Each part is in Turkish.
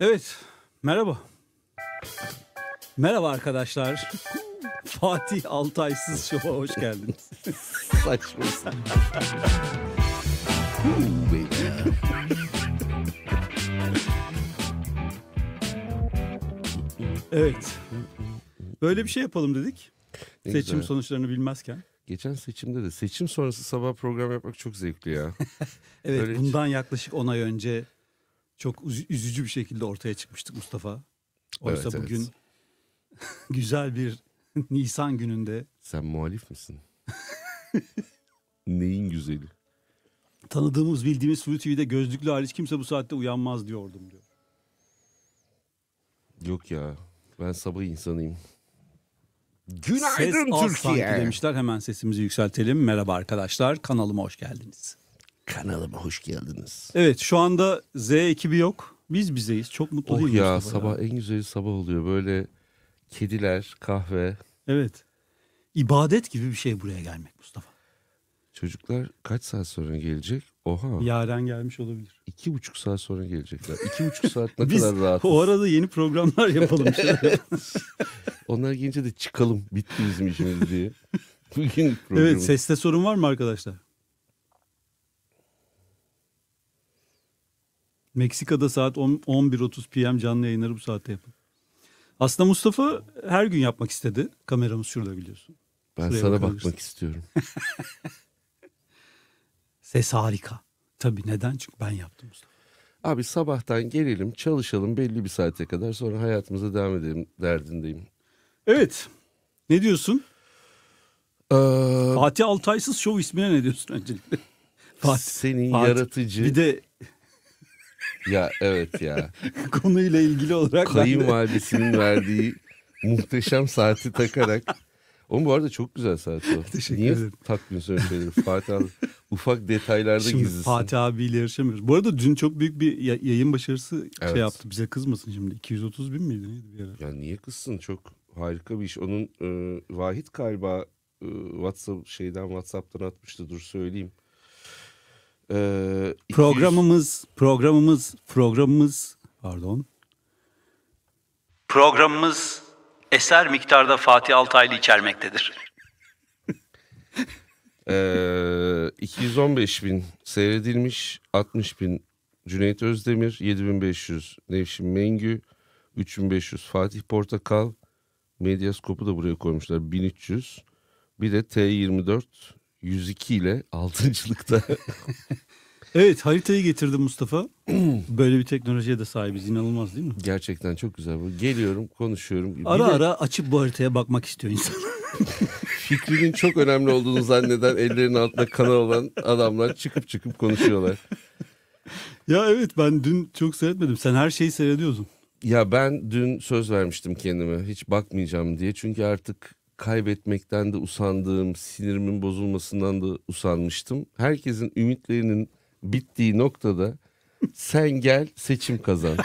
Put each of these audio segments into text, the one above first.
Evet, merhaba. Merhaba arkadaşlar. Fatih Altaysız Show'a hoş geldiniz. Saçmasın. evet. Böyle bir şey yapalım dedik. Ne Seçim güzel. sonuçlarını bilmezken. Geçen seçimde de seçim sonrası sabah program yapmak çok zevkli ya. evet Böyle bundan hiç... yaklaşık 10 ay önce çok üzücü bir şekilde ortaya çıkmıştık Mustafa. Oysa evet, bugün evet. güzel bir Nisan gününde. Sen muhalif misin? Neyin güzeli? Tanıdığımız bildiğimiz Flu TV'de gözlüklü hariç kimse bu saatte uyanmaz diyordum diyor. Yok ya ben sabah insanıyım. Günaydın Ses Türkiye. Ses demişler hemen sesimizi yükseltelim. Merhaba arkadaşlar kanalıma hoş geldiniz. Kanalıma hoş geldiniz. Evet şu anda Z ekibi yok. Biz bizeyiz. Çok mutlu oh ya Mustafa sabah en güzel sabah oluyor. Böyle kediler, kahve. Evet. İbadet gibi bir şey buraya gelmek Mustafa. Çocuklar kaç saat sonra gelecek? Oha. Yaren gelmiş olabilir. İki buçuk saat sonra gelecekler. İki buçuk saat ne kadar rahat. o arada yeni programlar yapalım. Onlar gelince de çıkalım bitti bizim işimiz diye. Bugün Evet seste sorun var mı arkadaşlar? Meksika'da saat 11.30 PM canlı yayınları bu saatte yapın. Aslında Mustafa her gün yapmak istedi. Kameramız şurada biliyorsun. Ben Şuraya sana bakmak istiyorum. Ses harika. Tabii neden? Çünkü ben yaptım Mustafa. Abi sabahtan gelelim çalışalım belli bir saate kadar sonra hayatımıza devam edelim derdindeyim. Evet. Ne diyorsun? Ee... Fatih Altaysız Show ismine ne diyorsun öncelikle? Fatih, senin Fatih. yaratıcı. Bir de ya evet ya. Konuyla ilgili olarak kayınvalidesinin verdiği muhteşem saati takarak. Oğlum bu arada çok güzel saat o. Teşekkür Niye ederim. takmıyorsun öyle şeyleri? Fatih abi ufak detaylarda şimdi gizlisin. Fatih abiyle yarışamıyoruz. Bu arada dün çok büyük bir yayın başarısı şey evet. şey yaptı. Bize kızmasın şimdi. 230 bin miydi neydi bir yere? Ya niye kızsın? Çok harika bir iş. Onun e, Vahit galiba e, WhatsApp şeyden WhatsApp'tan atmıştı. Dur söyleyeyim. Ee, programımız, programımız, programımız, pardon. Programımız eser miktarda Fatih Altaylı içermektedir. ee, 215 bin seyredilmiş, 60 bin Cüneyt Özdemir, 7500 Nevşin Mengü, 3500 Fatih Portakal, Medyaskop'u da buraya koymuşlar 1300. Bir de T24 102 ile 6.lıkta. evet haritayı getirdi Mustafa. Böyle bir teknolojiye de sahibiz inanılmaz değil mi? Gerçekten çok güzel. bu. Geliyorum konuşuyorum. Bir Ara de ara açıp bu haritaya bakmak istiyor insan. fikrinin çok önemli olduğunu zanneden ellerinin altında kanal olan adamlar çıkıp çıkıp konuşuyorlar. Ya evet ben dün çok seyretmedim. Sen her şeyi seyrediyorsun. Ya ben dün söz vermiştim kendime hiç bakmayacağım diye. Çünkü artık kaybetmekten de usandım, sinirimin bozulmasından da usanmıştım. Herkesin ümitlerinin bittiği noktada sen gel seçim kazan.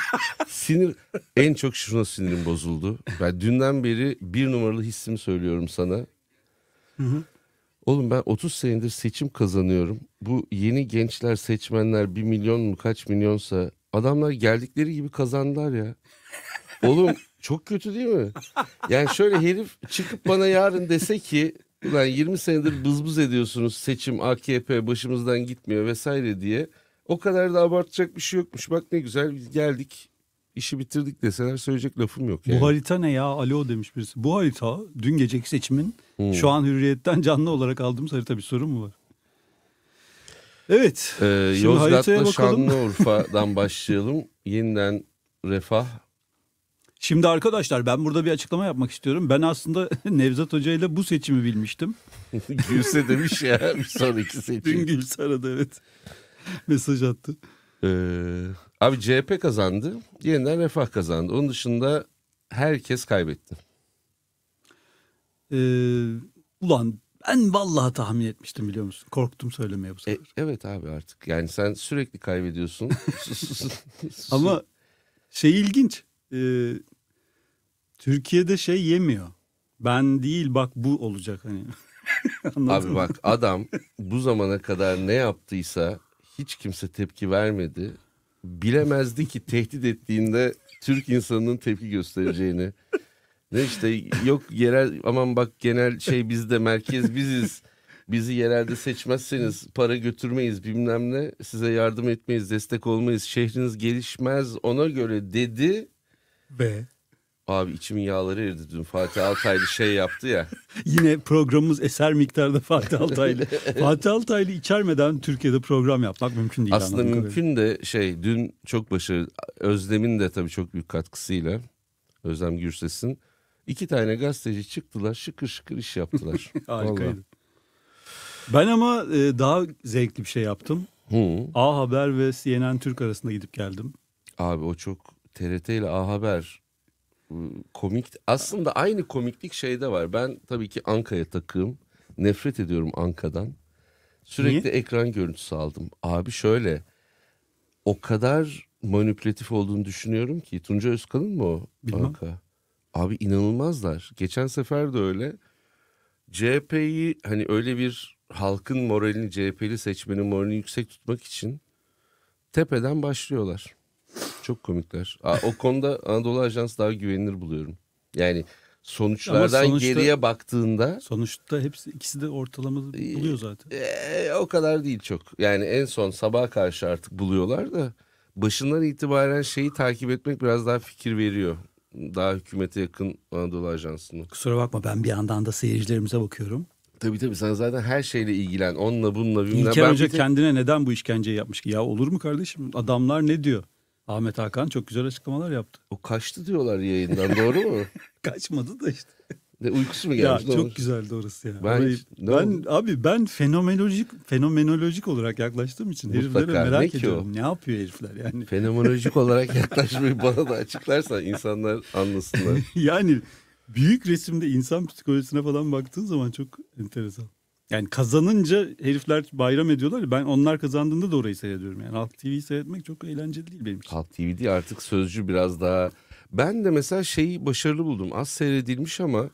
Sinir en çok şuna sinirim bozuldu. Ben dünden beri bir numaralı hissimi söylüyorum sana. Hı hı. Oğlum ben 30 senedir seçim kazanıyorum. Bu yeni gençler seçmenler bir milyon mu kaç milyonsa adamlar geldikleri gibi kazandılar ya. Oğlum çok kötü değil mi? Yani şöyle herif çıkıp bana yarın dese ki ulan 20 senedir bızbız ediyorsunuz seçim AKP başımızdan gitmiyor vesaire diye. O kadar da abartacak bir şey yokmuş. Bak ne güzel biz geldik işi bitirdik deseler söyleyecek lafım yok. Yani. Bu harita ne ya alo demiş birisi. Bu harita dün geceki seçimin hmm. şu an hürriyetten canlı olarak aldığımız harita bir sorun mu var? Evet. Ee, Yozgat'la Şanlıurfa'dan başlayalım. Yeniden refah Şimdi arkadaşlar ben burada bir açıklama yapmak istiyorum. Ben aslında Nevzat Hoca ile bu seçimi bilmiştim. Gülse demiş ya bir sonraki seçim. Dün Gülse aradı evet. Mesaj attı. Ee, abi CHP kazandı. Yeniden Refah kazandı. Onun dışında herkes kaybetti. Ee, ulan ben vallahi tahmin etmiştim biliyor musun? Korktum söylemeye bu e, sefer. E, evet abi artık yani sen sürekli kaybediyorsun. Ama şey ilginç e, Türkiye'de şey yemiyor. Ben değil bak bu olacak hani. Abi mı? bak adam bu zamana kadar ne yaptıysa hiç kimse tepki vermedi. Bilemezdi ki tehdit ettiğinde Türk insanının tepki göstereceğini. Ne işte yok yerel aman bak genel şey bizde merkez biziz. Bizi yerelde seçmezseniz para götürmeyiz bilmem ne size yardım etmeyiz destek olmayız şehriniz gelişmez ona göre dedi Be. Abi içimin yağları erdi dün. Fatih Altaylı şey yaptı ya. Yine programımız eser miktarda Fatih Altaylı. Fatih Altaylı içermeden Türkiye'de program yapmak mümkün değil. Aslında mümkün de şey dün çok başarılı. Özlem'in de tabii çok büyük katkısıyla. Özlem Gürses'in. iki tane gazeteci çıktılar şıkır şıkır iş yaptılar. Harikaydı. Vallahi. Ben ama e, daha zevkli bir şey yaptım. Hı. A Haber ve CNN Türk arasında gidip geldim. Abi o çok TRT ile A Haber ıı, komik aslında aynı komiklik şeyde var. Ben tabii ki Anka'ya takığım. Nefret ediyorum Anka'dan. Sürekli Niye? ekran görüntüsü aldım. Abi şöyle o kadar manipülatif olduğunu düşünüyorum ki Tunca Özkan'ın mı o Bilmem. Anka? Abi inanılmazlar. Geçen sefer de öyle. CHP'yi hani öyle bir halkın moralini CHP'li seçmenin moralini yüksek tutmak için tepeden başlıyorlar. Çok komikler. Aa, o konuda Anadolu Ajans daha güvenilir buluyorum. Yani sonuçlardan sonuçta, geriye baktığında sonuçta hepsi ikisi de ortalamada buluyor zaten. E, o kadar değil çok. Yani en son sabah karşı artık buluyorlar da başından itibaren şeyi takip etmek biraz daha fikir veriyor. Daha hükümete yakın Anadolu Ajansı'nı. Kusura bakma ben bir yandan da seyircilerimize bakıyorum. Tabii tabii sen zaten her şeyle ilgilen. Onunla bununla. İlker ben önce tek... kendine neden bu işkenceyi yapmış ki? Ya olur mu kardeşim? Adamlar ne diyor? Ahmet Hakan çok güzel açıklamalar yaptı. O kaçtı diyorlar yayından doğru mu? Kaçmadı da işte. Ne uykusu mu gelmiş? Ya çok olur? güzeldi orası ya. Ben, Orayı, ben oldu? abi ben fenomenolojik fenomenolojik olarak yaklaştığım için Mutlaka. heriflere merak ne ediyorum. O? Ne yapıyor herifler yani? Fenomenolojik olarak yaklaşmayı bana da açıklarsan insanlar anlasınlar. yani büyük resimde insan psikolojisine falan baktığın zaman çok enteresan. Yani kazanınca herifler bayram ediyorlar ya ben onlar kazandığında da orayı seyrediyorum. Yani Halk TV'yi seyretmek çok eğlenceli değil benim için. Halk TV değil artık sözcü biraz daha. Ben de mesela şeyi başarılı buldum. Az seyredilmiş ama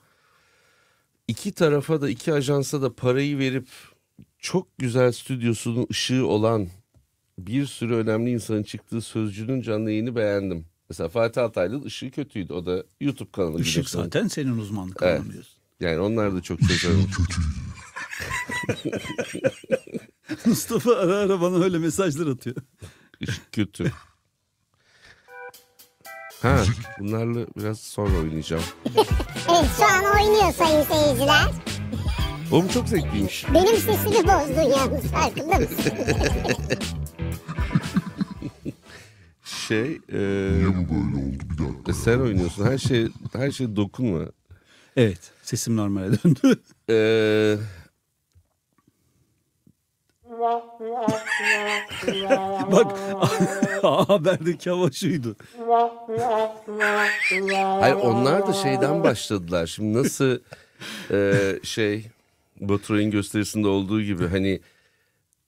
iki tarafa da iki ajansa da parayı verip çok güzel stüdyosunun ışığı olan bir sürü önemli insanın çıktığı sözcünün canlı yayını beğendim. Mesela Fatih Altaylı'nın ışığı kötüydü. O da YouTube kanalı. Işık zaten senin uzmanlık evet. Yani onlar da çok çok Mustafa ara ara bana öyle mesajlar atıyor. İş kötü. Ha, bunlarla biraz sonra oynayacağım. evet şu an oynuyor sayın seyirciler. Oğlum çok zevkliymiş. Benim sesimi bozdun yalnız farkında mısın? şey... E, Niye bu böyle oldu bir dakika? E, sen oynuyorsun. Her şey her şey dokunma. Evet. Sesim normale döndü. Eee... Bak haberdeki hava şuydu. Hayır onlar da şeyden başladılar. Şimdi nasıl e, şey Baturay'ın gösterisinde olduğu gibi hani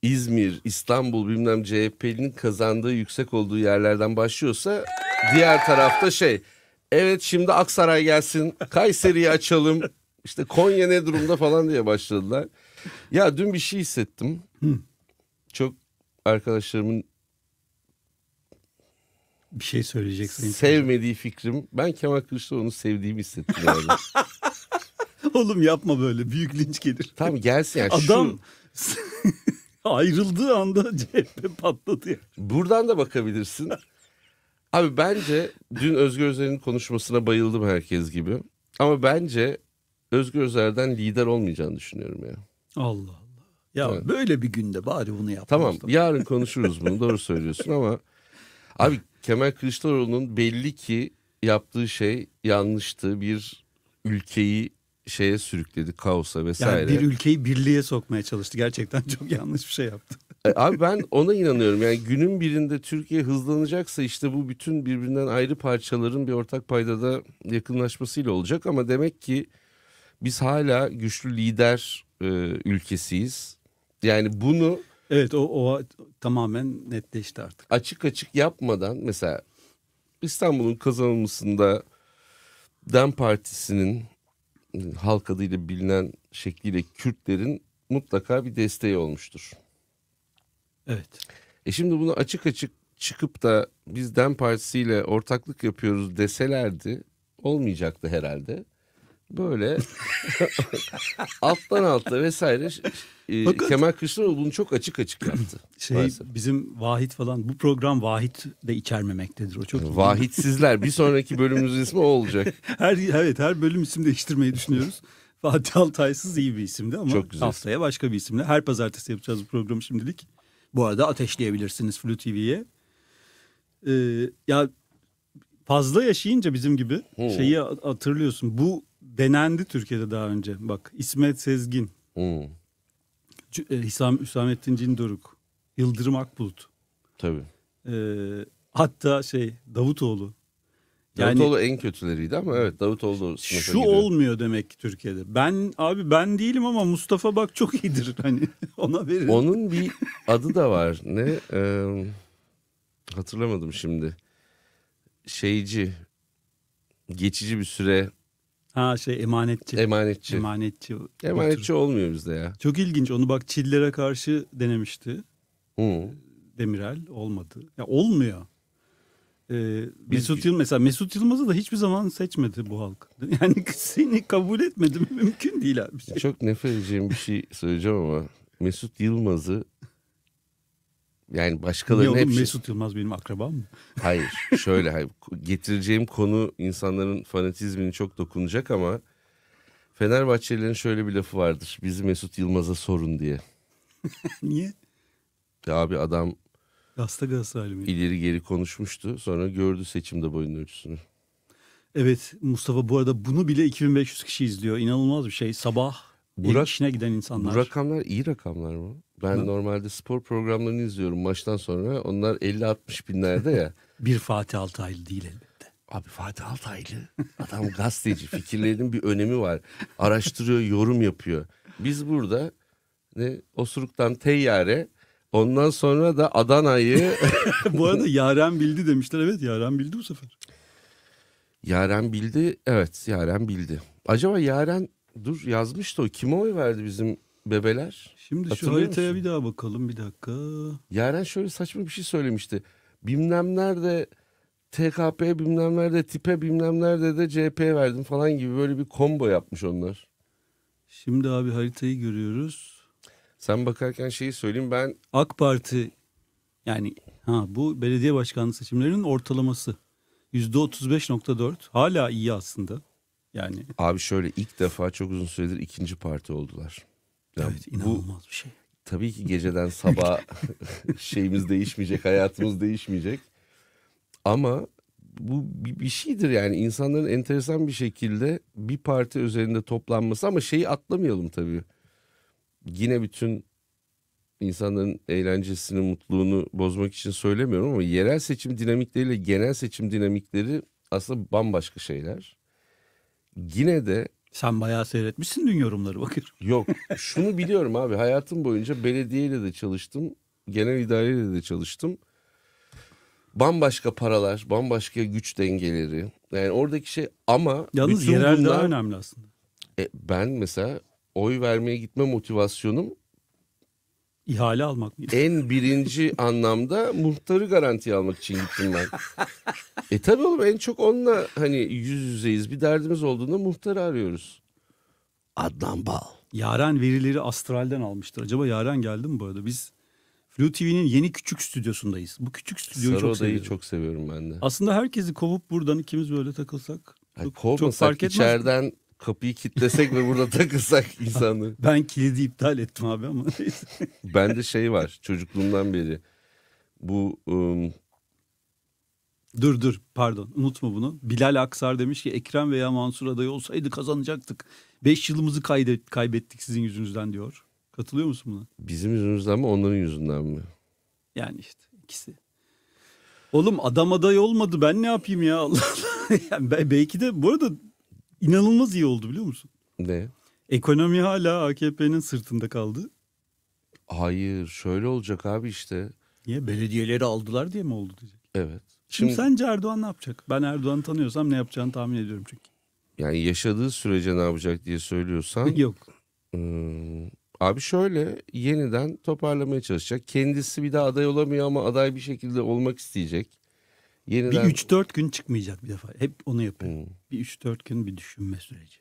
İzmir, İstanbul bilmem CHP'nin kazandığı yüksek olduğu yerlerden başlıyorsa diğer tarafta şey evet şimdi Aksaray gelsin Kayseri'yi açalım işte Konya ne durumda falan diye başladılar. Ya dün bir şey hissettim. Hı çok arkadaşlarımın bir şey söyleyeceksin. Sevmediği fikrim. Ben Kemal Kılıçdaroğlu'nu sevdiğimi hissettim yani. Oğlum yapma böyle büyük linç gelir. Tam gelsin yani. Adam şu... ayrıldığı anda CHP patladı. Yani. Buradan da bakabilirsin. Abi bence dün Özgür Özel'in konuşmasına bayıldım herkes gibi. Ama bence Özgür Özel'den lider olmayacağını düşünüyorum ya. Allah ya evet. böyle bir günde bari bunu yap. Tamam yarın konuşuruz bunu doğru söylüyorsun ama abi Kemal Kılıçdaroğlu'nun belli ki yaptığı şey yanlıştı. Bir ülkeyi şeye sürükledi kaosa vesaire. Yani bir ülkeyi birliğe sokmaya çalıştı. Gerçekten çok yanlış bir şey yaptı. E, abi ben ona inanıyorum. Yani günün birinde Türkiye hızlanacaksa işte bu bütün birbirinden ayrı parçaların bir ortak paydada yakınlaşmasıyla olacak ama demek ki biz hala güçlü lider e, ülkesiyiz yani bunu Evet o, o tamamen netleşti artık. Açık açık yapmadan mesela İstanbul'un kazanılmasında DEM Partisi'nin e, halk adıyla bilinen şekliyle Kürtlerin mutlaka bir desteği olmuştur. Evet. E şimdi bunu açık açık çıkıp da biz DEM Partisi ile ortaklık yapıyoruz deselerdi olmayacaktı herhalde böyle alttan alta vesaire e, Fakat, Kemal Kılıçdaroğlu bunu çok açık açık yaptı. Şey maalesef. bizim Vahit falan bu program Vahit de içermemektedir o çok. Yani, vahitsizler bir sonraki bölümümüzün ismi o olacak. her evet her bölüm isim değiştirmeyi düşünüyoruz. Fatih Altaysız iyi bir isimdi ama çok güzel. haftaya başka bir isimle her pazartesi yapacağız bu programı şimdilik. Bu arada ateşleyebilirsiniz Flu TV'ye. Ee, ya fazla yaşayınca bizim gibi Hı. şeyi hatırlıyorsun. Bu denendi Türkiye'de daha önce. Bak İsmet Sezgin, hmm. Hüsam, e, Hüsamettin Cindoruk, Yıldırım Akbulut. Tabii. Ee, hatta şey Davutoğlu. Yani, Davutoğlu en kötüleriydi ama evet Davutoğlu. Şu gidiyor. olmuyor demek ki Türkiye'de. Ben abi ben değilim ama Mustafa bak çok iyidir hani ona verir. Onun bir adı da var ne ee, hatırlamadım şimdi. Şeyci geçici bir süre Ha şey emanetçi. Emanetçi. Emanetçi. Emanetçi oturup. olmuyor bizde ya. Çok ilginç. Onu bak Çillere karşı denemişti. Hı. Ee, Demirel olmadı. Ya olmuyor. Ee, Mesut Yılmaz mesela Mesut Yılmaz'ı da hiçbir zaman seçmedi bu halk. Yani seni kabul etmedi mümkün değil abi. Şey. Çok nefret edeceğim bir şey söyleyeceğim ama Mesut Yılmaz'ı yani başkalarının Niye hepsi... Mesut Yılmaz benim akrabam mı? Hayır şöyle hayır. getireceğim konu insanların fanatizmini çok dokunacak ama Fenerbahçelilerin şöyle bir lafı vardır. Bizi Mesut Yılmaz'a sorun diye. Niye? Ya abi adam Gazete Galatasaraylı mıydı? İleri geri konuşmuştu. Sonra gördü seçimde boyun ölçüsünü. Evet Mustafa bu arada bunu bile 2500 kişi izliyor. İnanılmaz bir şey. Sabah bu işine giden insanlar. Bu rakamlar iyi rakamlar mı? Ben Hı? normalde spor programlarını izliyorum maçtan sonra. Onlar 50-60 binlerde ya. bir Fatih Altaylı değil elbette. Abi Fatih Altaylı adam gazeteci. Fikirlerinin bir önemi var. Araştırıyor, yorum yapıyor. Biz burada ne osuruktan teyyare ondan sonra da Adana'yı... bu arada Yaren bildi demişler. Evet Yaren bildi bu sefer. Yaren bildi. Evet Yaren bildi. Acaba Yaren dur yazmıştı o. Kime oy verdi bizim bebeler. Şimdi şu Hatırlıyor haritaya musun? bir daha bakalım bir dakika. Yaren şöyle saçma bir şey söylemişti. Bilmem nerede TKP bilmem nerede tipe bilmem nerede de CHP verdim falan gibi böyle bir combo yapmış onlar. Şimdi abi haritayı görüyoruz. Sen bakarken şeyi söyleyeyim ben AK Parti yani ha bu belediye başkanlığı seçimlerinin ortalaması %35.4 hala iyi aslında. Yani abi şöyle ilk defa çok uzun süredir ikinci parti oldular. Ya evet inanılmaz bu, bir şey. Tabii ki geceden sabah şeyimiz değişmeyecek, hayatımız değişmeyecek. Ama bu bir, bir şeydir yani insanların enteresan bir şekilde bir parti üzerinde toplanması ama şeyi atlamayalım tabii. Yine bütün insanların eğlencesini, mutluluğunu bozmak için söylemiyorum ama yerel seçim dinamikleriyle genel seçim dinamikleri aslında bambaşka şeyler. Yine de sen bayağı seyretmişsin dün yorumları bakın. Yok şunu biliyorum abi hayatım boyunca belediyeyle de çalıştım. Genel idareyle de çalıştım. Bambaşka paralar, bambaşka güç dengeleri. Yani oradaki şey ama... Yalnız yerel bunlar, daha önemli aslında. E, ben mesela oy vermeye gitme motivasyonum İhale almak mıydı? En birinci anlamda muhtarı garantiye almak için gittim ben. e tabi oğlum en çok onunla hani yüz yüzeyiz. Bir derdimiz olduğunda muhtarı arıyoruz. Adnan Bal. Yaren verileri astralden almıştır. Acaba Yaren geldi mi bu arada? Biz Flu TV'nin yeni küçük stüdyosundayız. Bu küçük stüdyoyu Sarı çok seviyorum. çok seviyorum ben de. Aslında herkesi kovup buradan ikimiz böyle takılsak. Ay, çok, çok fark etmez kapıyı kitlesek ve burada takılsak insanı. Ben kilidi iptal ettim abi ama Ben de şey var çocukluğumdan beri. Bu um... Dur dur pardon unutma bunu. Bilal Aksar demiş ki Ekrem veya Mansur adayı olsaydı kazanacaktık. Beş yılımızı kaydet, kaybettik sizin yüzünüzden diyor. Katılıyor musun buna? Bizim yüzümüzden mi onların yüzünden mi? Yani işte ikisi. Oğlum adam aday olmadı ben ne yapayım ya Allah Allah. Yani belki de bu arada inanılmaz iyi oldu biliyor musun? Ne? Ekonomi hala AKP'nin sırtında kaldı. Hayır şöyle olacak abi işte. Niye belediyeleri aldılar diye mi oldu diyecek. Evet. Şimdi, Şimdi sence Erdoğan ne yapacak? Ben Erdoğan'ı tanıyorsam ne yapacağını tahmin ediyorum çünkü. Yani yaşadığı sürece ne yapacak diye söylüyorsan. Yok. Hmm, abi şöyle yeniden toparlamaya çalışacak. Kendisi bir daha aday olamıyor ama aday bir şekilde olmak isteyecek. Yeniden... Bir 3-4 gün çıkmayacak bir defa. Hep onu yapıyor. Hmm. Bir 3-4 gün bir düşünme süreci.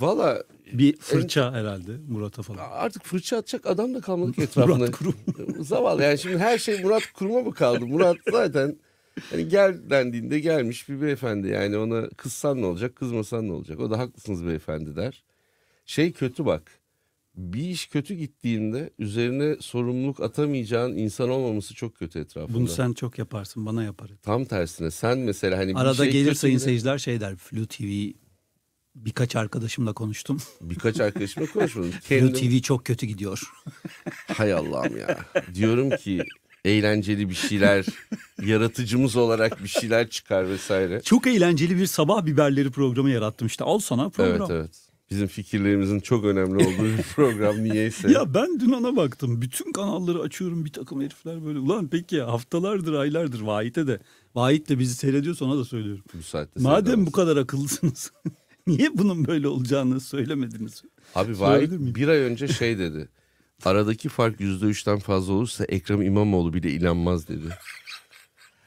Valla... Bir e, fırça en... herhalde Murat'a falan. Artık fırça atacak adam da kalmadı ki etrafında. Murat Kurum. E, zavallı yani şimdi her şey Murat Kurum'a mı kaldı? Murat zaten yani gel dendiğinde gelmiş bir beyefendi. Yani ona kızsan ne olacak, kızmasan ne olacak? O da haklısınız beyefendi der. Şey kötü bak bir iş kötü gittiğinde üzerine sorumluluk atamayacağın insan olmaması çok kötü etrafında. Bunu sen çok yaparsın bana yapar. Tam tersine sen mesela hani Arada bir şey gelir sayın seyirciler şey der Flu TV birkaç arkadaşımla konuştum. Birkaç arkadaşımla konuşmadım. Kendim... Flu TV çok kötü gidiyor. Hay Allah'ım ya. Diyorum ki eğlenceli bir şeyler, yaratıcımız olarak bir şeyler çıkar vesaire. Çok eğlenceli bir sabah biberleri programı yarattım işte. Al sana program. Evet evet. Bizim fikirlerimizin çok önemli olduğu bir program niyeyse. ya ben dün ona baktım. Bütün kanalları açıyorum bir takım herifler böyle. Ulan peki haftalardır aylardır Vahit'e de. Vahit de bizi seyrediyorsa ona da söylüyorum. Bu saatte Madem bu kadar akıllısınız. niye bunun böyle olacağını söylemediniz? Abi Vahit bir ay önce şey dedi. Aradaki fark yüzde üçten fazla olursa Ekrem İmamoğlu bile inanmaz dedi.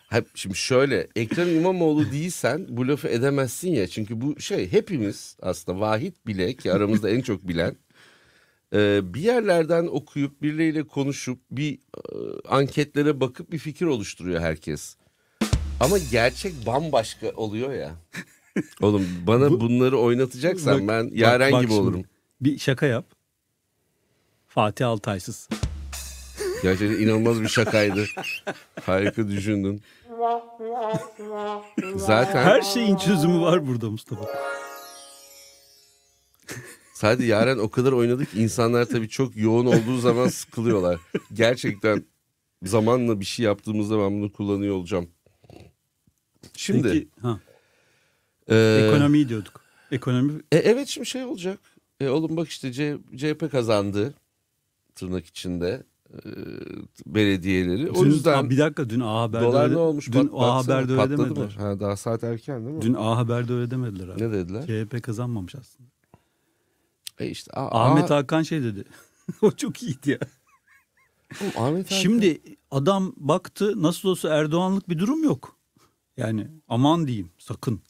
Ha, şimdi şöyle Ekrem İmamoğlu değilsen bu lafı edemezsin ya. Çünkü bu şey hepimiz aslında Vahit bile ki aramızda en çok bilen e, bir yerlerden okuyup birileriyle konuşup bir e, anketlere bakıp bir fikir oluşturuyor herkes. Ama gerçek bambaşka oluyor ya. Oğlum bana bu, bunları oynatacaksan bak, ben yaren bak, gibi şimdi, olurum. Bir şaka yap. Fatih Altaysız. Gerçekten inanılmaz bir şakaydı. Harika düşündün. Zaten Her şeyin çözümü var burada Mustafa. sadece Yaren o kadar oynadık insanlar tabii çok yoğun olduğu zaman sıkılıyorlar. Gerçekten zamanla bir şey yaptığımızda ben bunu kullanıyor olacağım. Şimdi Peki, ha, e, ekonomiyi diyorduk. Ekonomi e, evet şimdi şey olacak. E, oğlum bak işte C- CHP kazandı tırnak içinde. E, belediyeleri. Dün, o yüzden bir dakika dün A Haber'de dolar öyle, ne olmuş? Dün A Haber'de öyle demediler. Ha, daha saat erken değil mi? Dün A Haber'de öyle demediler abi. Ne dediler? CHP kazanmamış aslında. E işte A, Ahmet A, Hakan şey dedi. o çok iyiydi ya. Oğlum, Ahmet Hakan... Şimdi adam baktı nasıl olsa Erdoğanlık bir durum yok. Yani aman diyeyim sakın.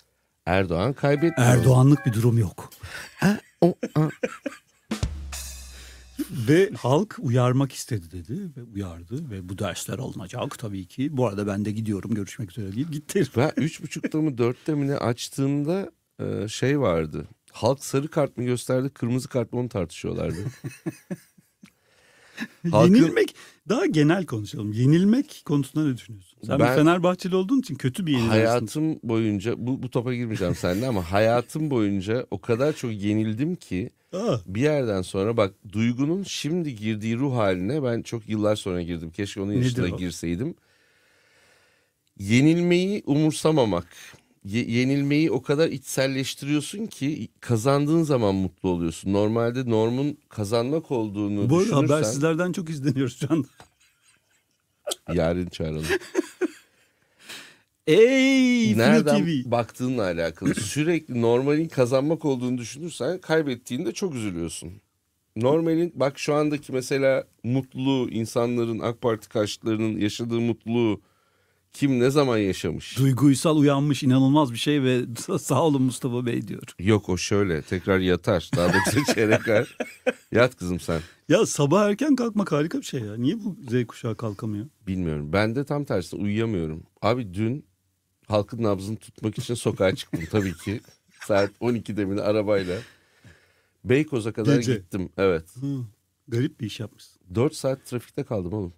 Erdoğan kaybetmiyor. Erdoğanlık bir durum yok. Ha, o, a ve halk uyarmak istedi dedi ve uyardı ve bu dersler alınacak tabii ki. Bu arada ben de gidiyorum görüşmek üzere deyip gitti. Ben üç buçukta mı dörtte mi ne açtığımda e, şey vardı. Halk sarı kart mı gösterdi kırmızı kart mı onu tartışıyorlardı. Halkın... Yenilmek daha genel konuşalım. Yenilmek konusunda ne düşünüyorsun? Sen ben, bir Fenerbahçeli olduğun için kötü bir yenilmişsin. Hayatım boyunca bu, bu topa girmeyeceğim seninle ama hayatım boyunca o kadar çok yenildim ki bir yerden sonra bak duygunun şimdi girdiği ruh haline ben çok yıllar sonra girdim. Keşke onun yaşına Nedir girseydim. Yenilmeyi umursamamak. Ye- yenilmeyi o kadar içselleştiriyorsun ki kazandığın zaman mutlu oluyorsun. Normalde normun kazanmak olduğunu Bu arada düşünürsen... habersizlerden çok izleniyoruz şu anda. Yarın çağıralım. Ey Nereden Flu TV. baktığınla alakalı. Sürekli normalin kazanmak olduğunu düşünürsen kaybettiğinde çok üzülüyorsun. Normalin bak şu andaki mesela mutlu insanların AK Parti karşıtlarının yaşadığı mutluluğu kim ne zaman yaşamış? Duygusal uyanmış inanılmaz bir şey ve sağ olun Mustafa Bey diyor. Yok o şöyle tekrar yatar daha doğrusu çeyrekler. Yat kızım sen. Ya sabah erken kalkmak harika bir şey ya. Niye bu Z kuşağı kalkamıyor? Bilmiyorum. Ben de tam tersi uyuyamıyorum. Abi dün halkın nabzını tutmak için sokağa çıktım tabii ki. Saat 12'de beni arabayla Beykoz'a kadar Gece. gittim. Evet. Hı, garip bir iş yapmışsın. 4 saat trafikte kaldım oğlum.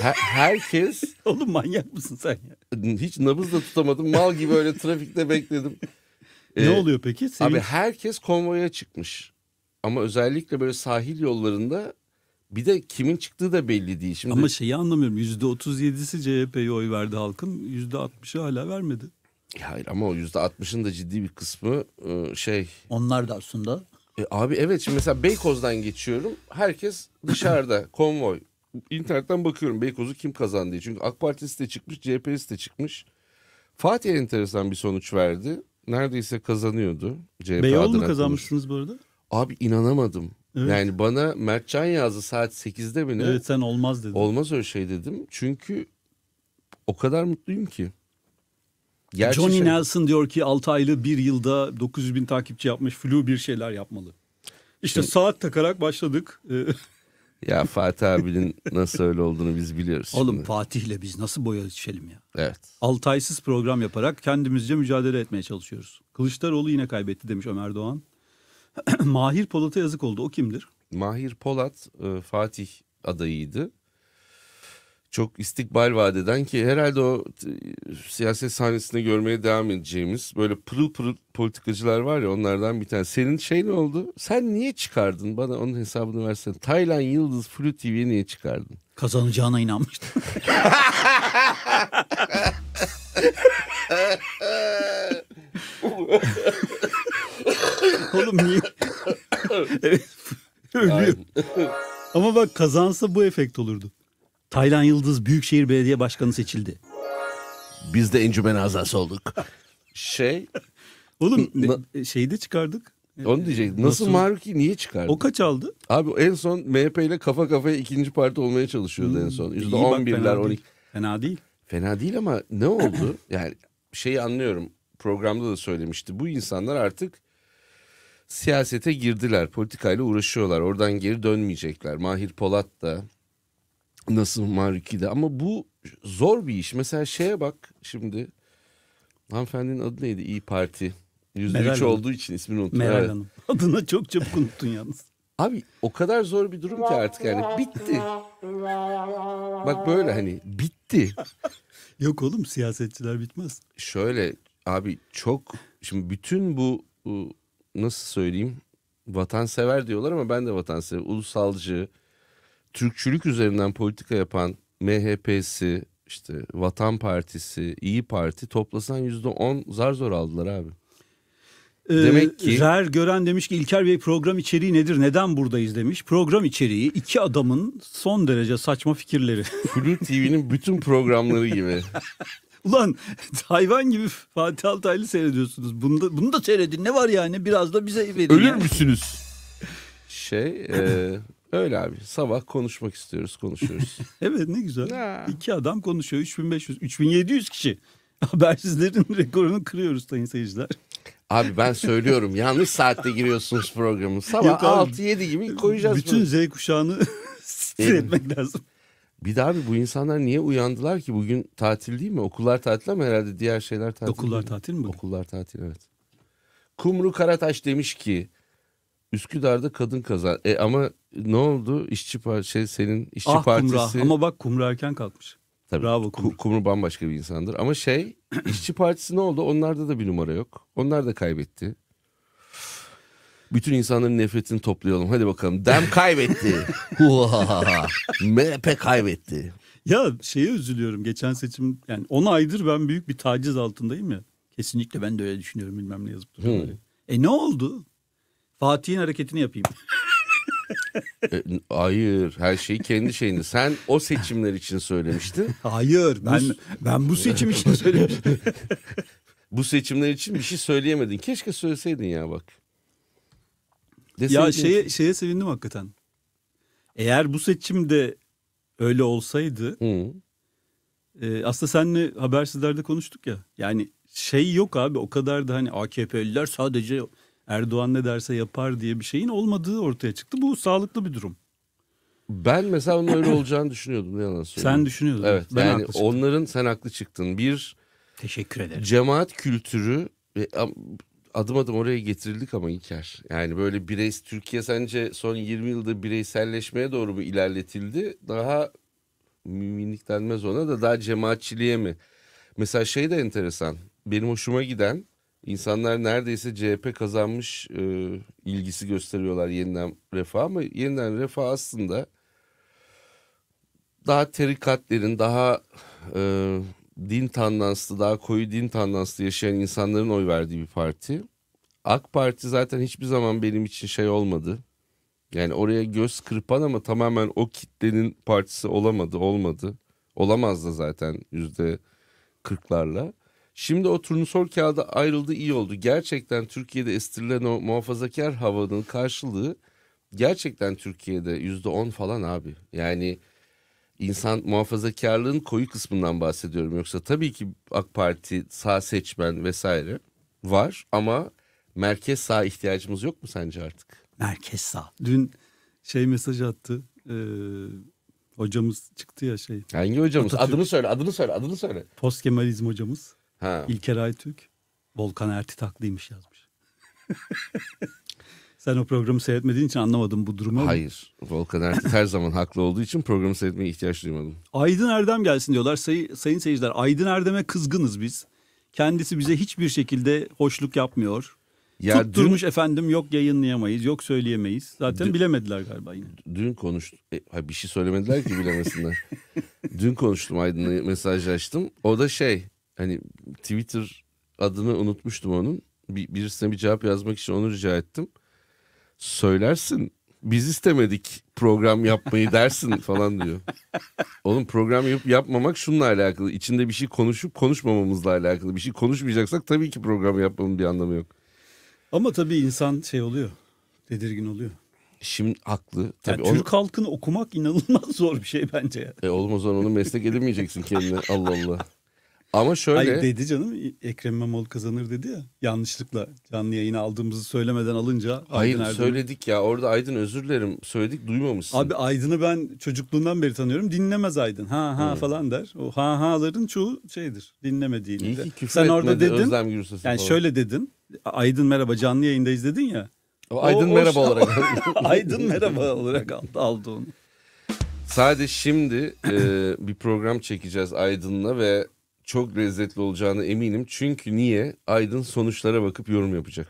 Her, herkes Oğlum manyak mısın sen ya? hiç nabız da tutamadım. Mal gibi öyle trafikte bekledim. Ne ee, oluyor peki? Sevinç- Abi herkes konvoya çıkmış. Ama özellikle böyle sahil yollarında bir de kimin çıktığı da belli değil. Şimdi... Ama şeyi anlamıyorum. Yüzde otuz yedisi CHP'ye oy verdi halkın. Yüzde altmışı hala vermedi. Hayır ama o yüzde altmışın da ciddi bir kısmı e, şey. Onlar da aslında. E, abi evet şimdi mesela Beykoz'dan geçiyorum. Herkes dışarıda konvoy. İnternetten bakıyorum Beykoz'u kim kazandı Çünkü AK Partisi de çıkmış, CHP'si de çıkmış. Fatih enteresan bir sonuç verdi. Neredeyse kazanıyordu. CHP Beyoğlu mu kazanmışsınız bu arada? Abi inanamadım. Evet. Yani bana Mertcan yazdı saat 8'de mi ne? Evet sen olmaz dedin. Olmaz öyle şey dedim. Çünkü o kadar mutluyum ki. Gerçi Johnny şey... Nelson diyor ki 6 aylı 1 yılda 900 bin takipçi yapmış. Flu bir şeyler yapmalı. İşte Şimdi... saat takarak başladık. ya Fatih abinin nasıl öyle olduğunu biz biliyoruz. Oğlum şimdi. Fatih'le biz nasıl boya içelim ya? Evet. Altaysız program yaparak kendimizce mücadele etmeye çalışıyoruz. Kılıçdaroğlu yine kaybetti demiş Ömer Doğan. Mahir Polat'a yazık oldu. O kimdir? Mahir Polat e, Fatih adayıydı. Çok istikbal vadeden ki herhalde o siyaset sahnesinde görmeye devam edeceğimiz böyle pırıl pırıl politikacılar var ya onlardan bir tane. Senin şey ne oldu? Sen niye çıkardın? Bana onun hesabını versen. Taylan Yıldız Flu TV'ye niye çıkardın? Kazanacağına inanmıştım. oğlum niye? Ölüyor. Ama bak kazansa bu efekt olurdu. Taylan Yıldız Büyükşehir Belediye Başkanı seçildi. Biz de encümen azası olduk. Şey Oğlum Na- e, şeyi de çıkardık. onu diyecek. E, nasıl, Nasıl? Maruki niye çıkardı? O kaç aldı? Abi en son MHP ile kafa kafaya ikinci parti olmaya çalışıyordu en hmm, son. İyi bak, %11'ler fena 12. değil. Fena değil. Fena değil ama ne oldu? Yani şeyi anlıyorum. Programda da söylemişti. Bu insanlar artık siyasete girdiler. Politikayla uğraşıyorlar. Oradan geri dönmeyecekler. Mahir Polat da nasıl Mariki de ama bu zor bir iş. Mesela şeye bak şimdi hanımefendinin adı neydi? İyi Parti. yüzde üç olduğu için ismini unuttum. Meral evet. Hanım. Adına çok çabuk unuttun yalnız. Abi o kadar zor bir durum ki artık yani bitti. Bak böyle hani bitti. Yok oğlum siyasetçiler bitmez. Şöyle abi çok şimdi bütün bu nasıl söyleyeyim vatansever diyorlar ama ben de vatansever, ulusalcı, Türkçülük üzerinden politika yapan MHP'si, işte Vatan Partisi, İyi Parti toplasan yüzde on zar zor aldılar abi. Ee, Demek ki Rer Gören demiş ki İlker Bey program içeriği nedir? Neden buradayız demiş. Program içeriği iki adamın son derece saçma fikirleri. Flu TV'nin bütün programları gibi. Ulan hayvan gibi Fatih Altaylı seyrediyorsunuz. Bunu da, bunu da seyredin. Ne var yani? Biraz da bize verin. Ölür yani. müsünüz? Şey e, öyle abi. Sabah konuşmak istiyoruz. Konuşuyoruz. evet ne güzel. Ha. İki adam konuşuyor. 3500, 3700 kişi. Habersizlerin rekorunu kırıyoruz sayın seyirciler. Abi ben söylüyorum yanlış saatte giriyorsunuz programı. Sabah 6-7 gibi koyacağız. Bütün bunu. Z kuşağını sitretmek lazım. Bir daha abi bu insanlar niye uyandılar ki? Bugün tatil değil mi? Okullar tatil ama herhalde diğer şeyler tatil. Okullar değil mi? tatil mi? Bugün? Okullar tatil evet. Kumru Karataş demiş ki Üsküdar'da kadın kazan. E ama ne oldu? İşçi par şey senin işçi ah, ah. partisi. Kumru. Ama bak Kumru erken kalkmış. Tabii. Bravo Kumru. Kumru bambaşka bir insandır. Ama şey işçi partisi ne oldu? Onlarda da bir numara yok. Onlar da kaybetti. Bütün insanların nefretini toplayalım. Hadi bakalım. Dem kaybetti. MHP kaybetti. Ya şeye üzülüyorum. Geçen seçim yani 10 aydır ben büyük bir taciz altındayım ya. Kesinlikle ben de öyle düşünüyorum bilmem ne yazıp duruyor. E ne oldu? Fatih'in hareketini yapayım. E, hayır, her şey kendi şeyinde. Sen o seçimler için söylemiştin. Hayır, ben bu, ben bu seçim için söylemiştim. bu seçimler için bir şey söyleyemedin. Keşke söyleseydin ya bak ya şeye, şeye sevindim hakikaten. Eğer bu seçimde öyle olsaydı Hı. E, aslında senle habersizlerde konuştuk ya. Yani şey yok abi o kadar da hani AKP'liler sadece Erdoğan ne derse yapar diye bir şeyin olmadığı ortaya çıktı. Bu sağlıklı bir durum. Ben mesela onun öyle olacağını düşünüyordum ne yalan söyleyeyim. Sen düşünüyordun. Evet ben yani onların sen haklı çıktın. Bir Teşekkür ederim. Cemaat kültürü adım adım oraya getirildik ama İlker. Yani böyle bireys Türkiye sence son 20 yılda bireyselleşmeye doğru mu ilerletildi? Daha minik denmez ona da daha cemaatçiliğe mi? Mesela şey de enteresan. Benim hoşuma giden insanlar neredeyse CHP kazanmış e, ilgisi gösteriyorlar yeniden refah ama yeniden refah aslında daha terikatlerin daha e, din tandanslı daha koyu din tandanslı yaşayan insanların oy verdiği bir parti. AK Parti zaten hiçbir zaman benim için şey olmadı. Yani oraya göz kırpan ama tamamen o kitlenin partisi olamadı, olmadı. Olamaz da zaten yüzde kırklarla. Şimdi o turnusol kağıda ayrıldı iyi oldu. Gerçekten Türkiye'de estirilen o muhafazakar havanın karşılığı gerçekten Türkiye'de yüzde on falan abi. Yani insan muhafazakarlığın koyu kısmından bahsediyorum. Yoksa tabii ki AK Parti sağ seçmen vesaire var ama merkez sağ ihtiyacımız yok mu sence artık? Merkez sağ. Dün şey mesaj attı. E, hocamız çıktı ya şey. Hangi hocamız? Atatürk. Adını söyle, adını söyle, adını söyle. Post Kemalizm hocamız. Ha. İlker Aytürk. Volkan Ertitaklı'ymış yazmış. Sen o programı seyretmediğin için anlamadın bu durumu. Hayır. Volkan Ertuğ her zaman haklı olduğu için programı seyretmeye ihtiyaç duymadım. Aydın Erdem gelsin diyorlar. Say, sayın seyirciler Aydın Erdem'e kızgınız biz. Kendisi bize hiçbir şekilde hoşluk yapmıyor. Ya Tutturmuş dün, efendim yok yayınlayamayız, yok söyleyemeyiz. Zaten dün, bilemediler galiba yine. Dün konuştum. E, bir şey söylemediler ki bilemesinler. dün konuştum Aydın'la mesajlaştım. O da şey hani Twitter adını unutmuştum onun. Bir, birisine bir cevap yazmak için onu rica ettim söylersin biz istemedik program yapmayı dersin falan diyor. Oğlum program yap yapmamak şununla alakalı. İçinde bir şey konuşup konuşmamamızla alakalı. Bir şey konuşmayacaksak tabii ki program yapmanın bir anlamı yok. Ama tabii insan şey oluyor. Tedirgin oluyor. Şimdi haklı. Tabii yani Türk onu... halkını okumak inanılmaz zor bir şey bence. Yani. E oğlum o onu meslek edemeyeceksin kendine. Allah Allah. Ama şöyle... Hayır dedi canım Ekrem İmamoğlu kazanır dedi ya. Yanlışlıkla canlı yayını aldığımızı söylemeden alınca. Aydın Hayır Aydın söyledik ya orada Aydın özür dilerim söyledik duymamışsın. Abi Aydın'ı ben çocukluğundan beri tanıyorum dinlemez Aydın ha ha hmm. falan der. O ha haların çoğu şeydir dinlemediğini. İyi Sen etmedi, orada dedin Özlem Gürses'in yani falan. şöyle dedin Aydın merhaba canlı yayındayız dedin ya. O Aydın o, merhaba o, olarak Aydın merhaba olarak aldı, aldı onu. Sadece şimdi e, bir program çekeceğiz Aydın'la ve çok lezzetli olacağını eminim. Çünkü niye? Aydın sonuçlara bakıp yorum yapacak.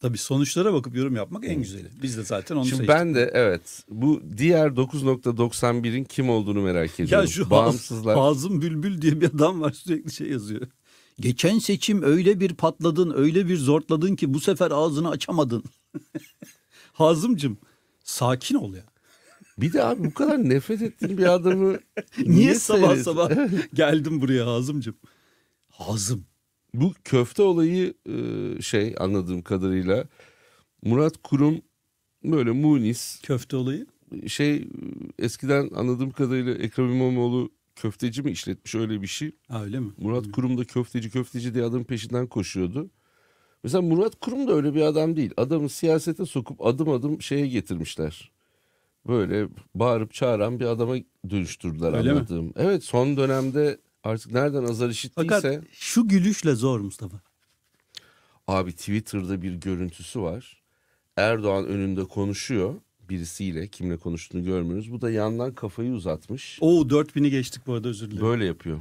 Tabii sonuçlara bakıp yorum yapmak en güzeli. Biz de zaten onu Şimdi seçtik. ben de evet bu diğer 9.91'in kim olduğunu merak ediyorum. Ya şu Bağımsızlar. Ağzım Bülbül diye bir adam var sürekli şey yazıyor. Geçen seçim öyle bir patladın, öyle bir zortladın ki bu sefer ağzını açamadın. Hazımcım sakin ol ya. Bir de abi bu kadar nefret ettiğin bir adamı niye, niye sabah seyret? sabah geldim buraya Hazımcığım? Hazım. Bu köfte olayı e, şey anladığım kadarıyla Murat Kurum böyle munis. Köfte olayı? Şey eskiden anladığım kadarıyla Ekrem İmamoğlu köfteci mi işletmiş öyle bir şey. Ha, öyle mi? Murat Kurum da köfteci köfteci diye adamın peşinden koşuyordu. Mesela Murat Kurum da öyle bir adam değil. Adamı siyasete sokup adım adım şeye getirmişler böyle bağırıp çağıran bir adama dönüştürdüler Öyle anladığım. Mi? Evet son dönemde artık nereden azar işittiyse. Fakat şu gülüşle zor Mustafa. Abi Twitter'da bir görüntüsü var. Erdoğan önünde konuşuyor birisiyle kimle konuştuğunu görmüyoruz. Bu da yandan kafayı uzatmış. Oo 4000'i geçtik bu arada özür dilerim. Böyle yapıyor.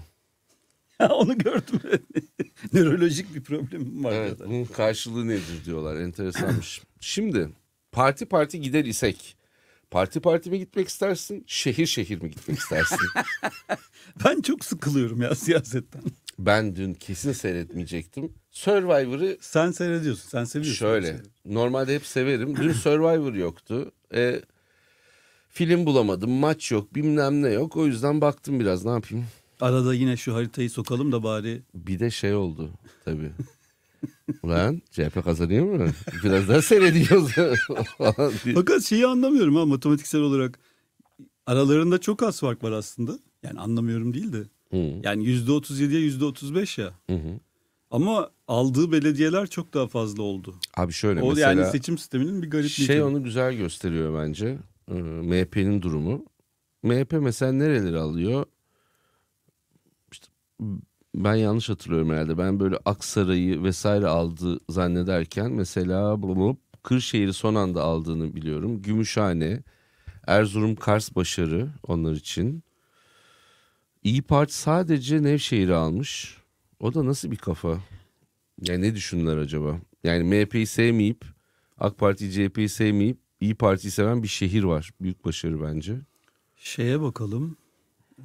onu gördüm. Nörolojik bir problemim var. Evet, bunun karşılığı nedir diyorlar. Enteresanmış. Şimdi parti parti gider isek Parti parti mi gitmek istersin? Şehir şehir mi gitmek istersin? ben çok sıkılıyorum ya siyasetten. Ben dün kesin seyretmeyecektim. Survivor'ı... Sen seyrediyorsun, sen seviyorsun. Şöyle, normalde hep severim. Dün Survivor yoktu. E, film bulamadım, maç yok, bilmem ne yok. O yüzden baktım biraz, ne yapayım? Arada yine şu haritayı sokalım da bari. Bir de şey oldu tabii. Ulan CHP kazanıyor mu? Biraz daha seyrediyoruz. Fakat şeyi anlamıyorum ha matematiksel olarak. Aralarında çok az fark var aslında. Yani anlamıyorum değil de. Hı. Yani %37'ye %35 ya. Hı hı. Ama aldığı belediyeler çok daha fazla oldu. Abi şöyle o, mesela. Yani seçim sisteminin bir garipliği. Şey onu güzel gösteriyor bence. Ee, MHP'nin durumu. MHP mesela nereleri alıyor? İşte ben yanlış hatırlıyorum herhalde. Ben böyle Aksaray'ı vesaire aldı zannederken mesela bulup Kırşehir'i son anda aldığını biliyorum. Gümüşhane, Erzurum Kars başarı onlar için. İyi Parti sadece Nevşehir'i almış. O da nasıl bir kafa? Yani ne düşünürler acaba? Yani MHP'yi sevmeyip AK Parti CHP'yi sevmeyip İyi Parti'yi seven bir şehir var. Büyük başarı bence. Şeye bakalım. Ee,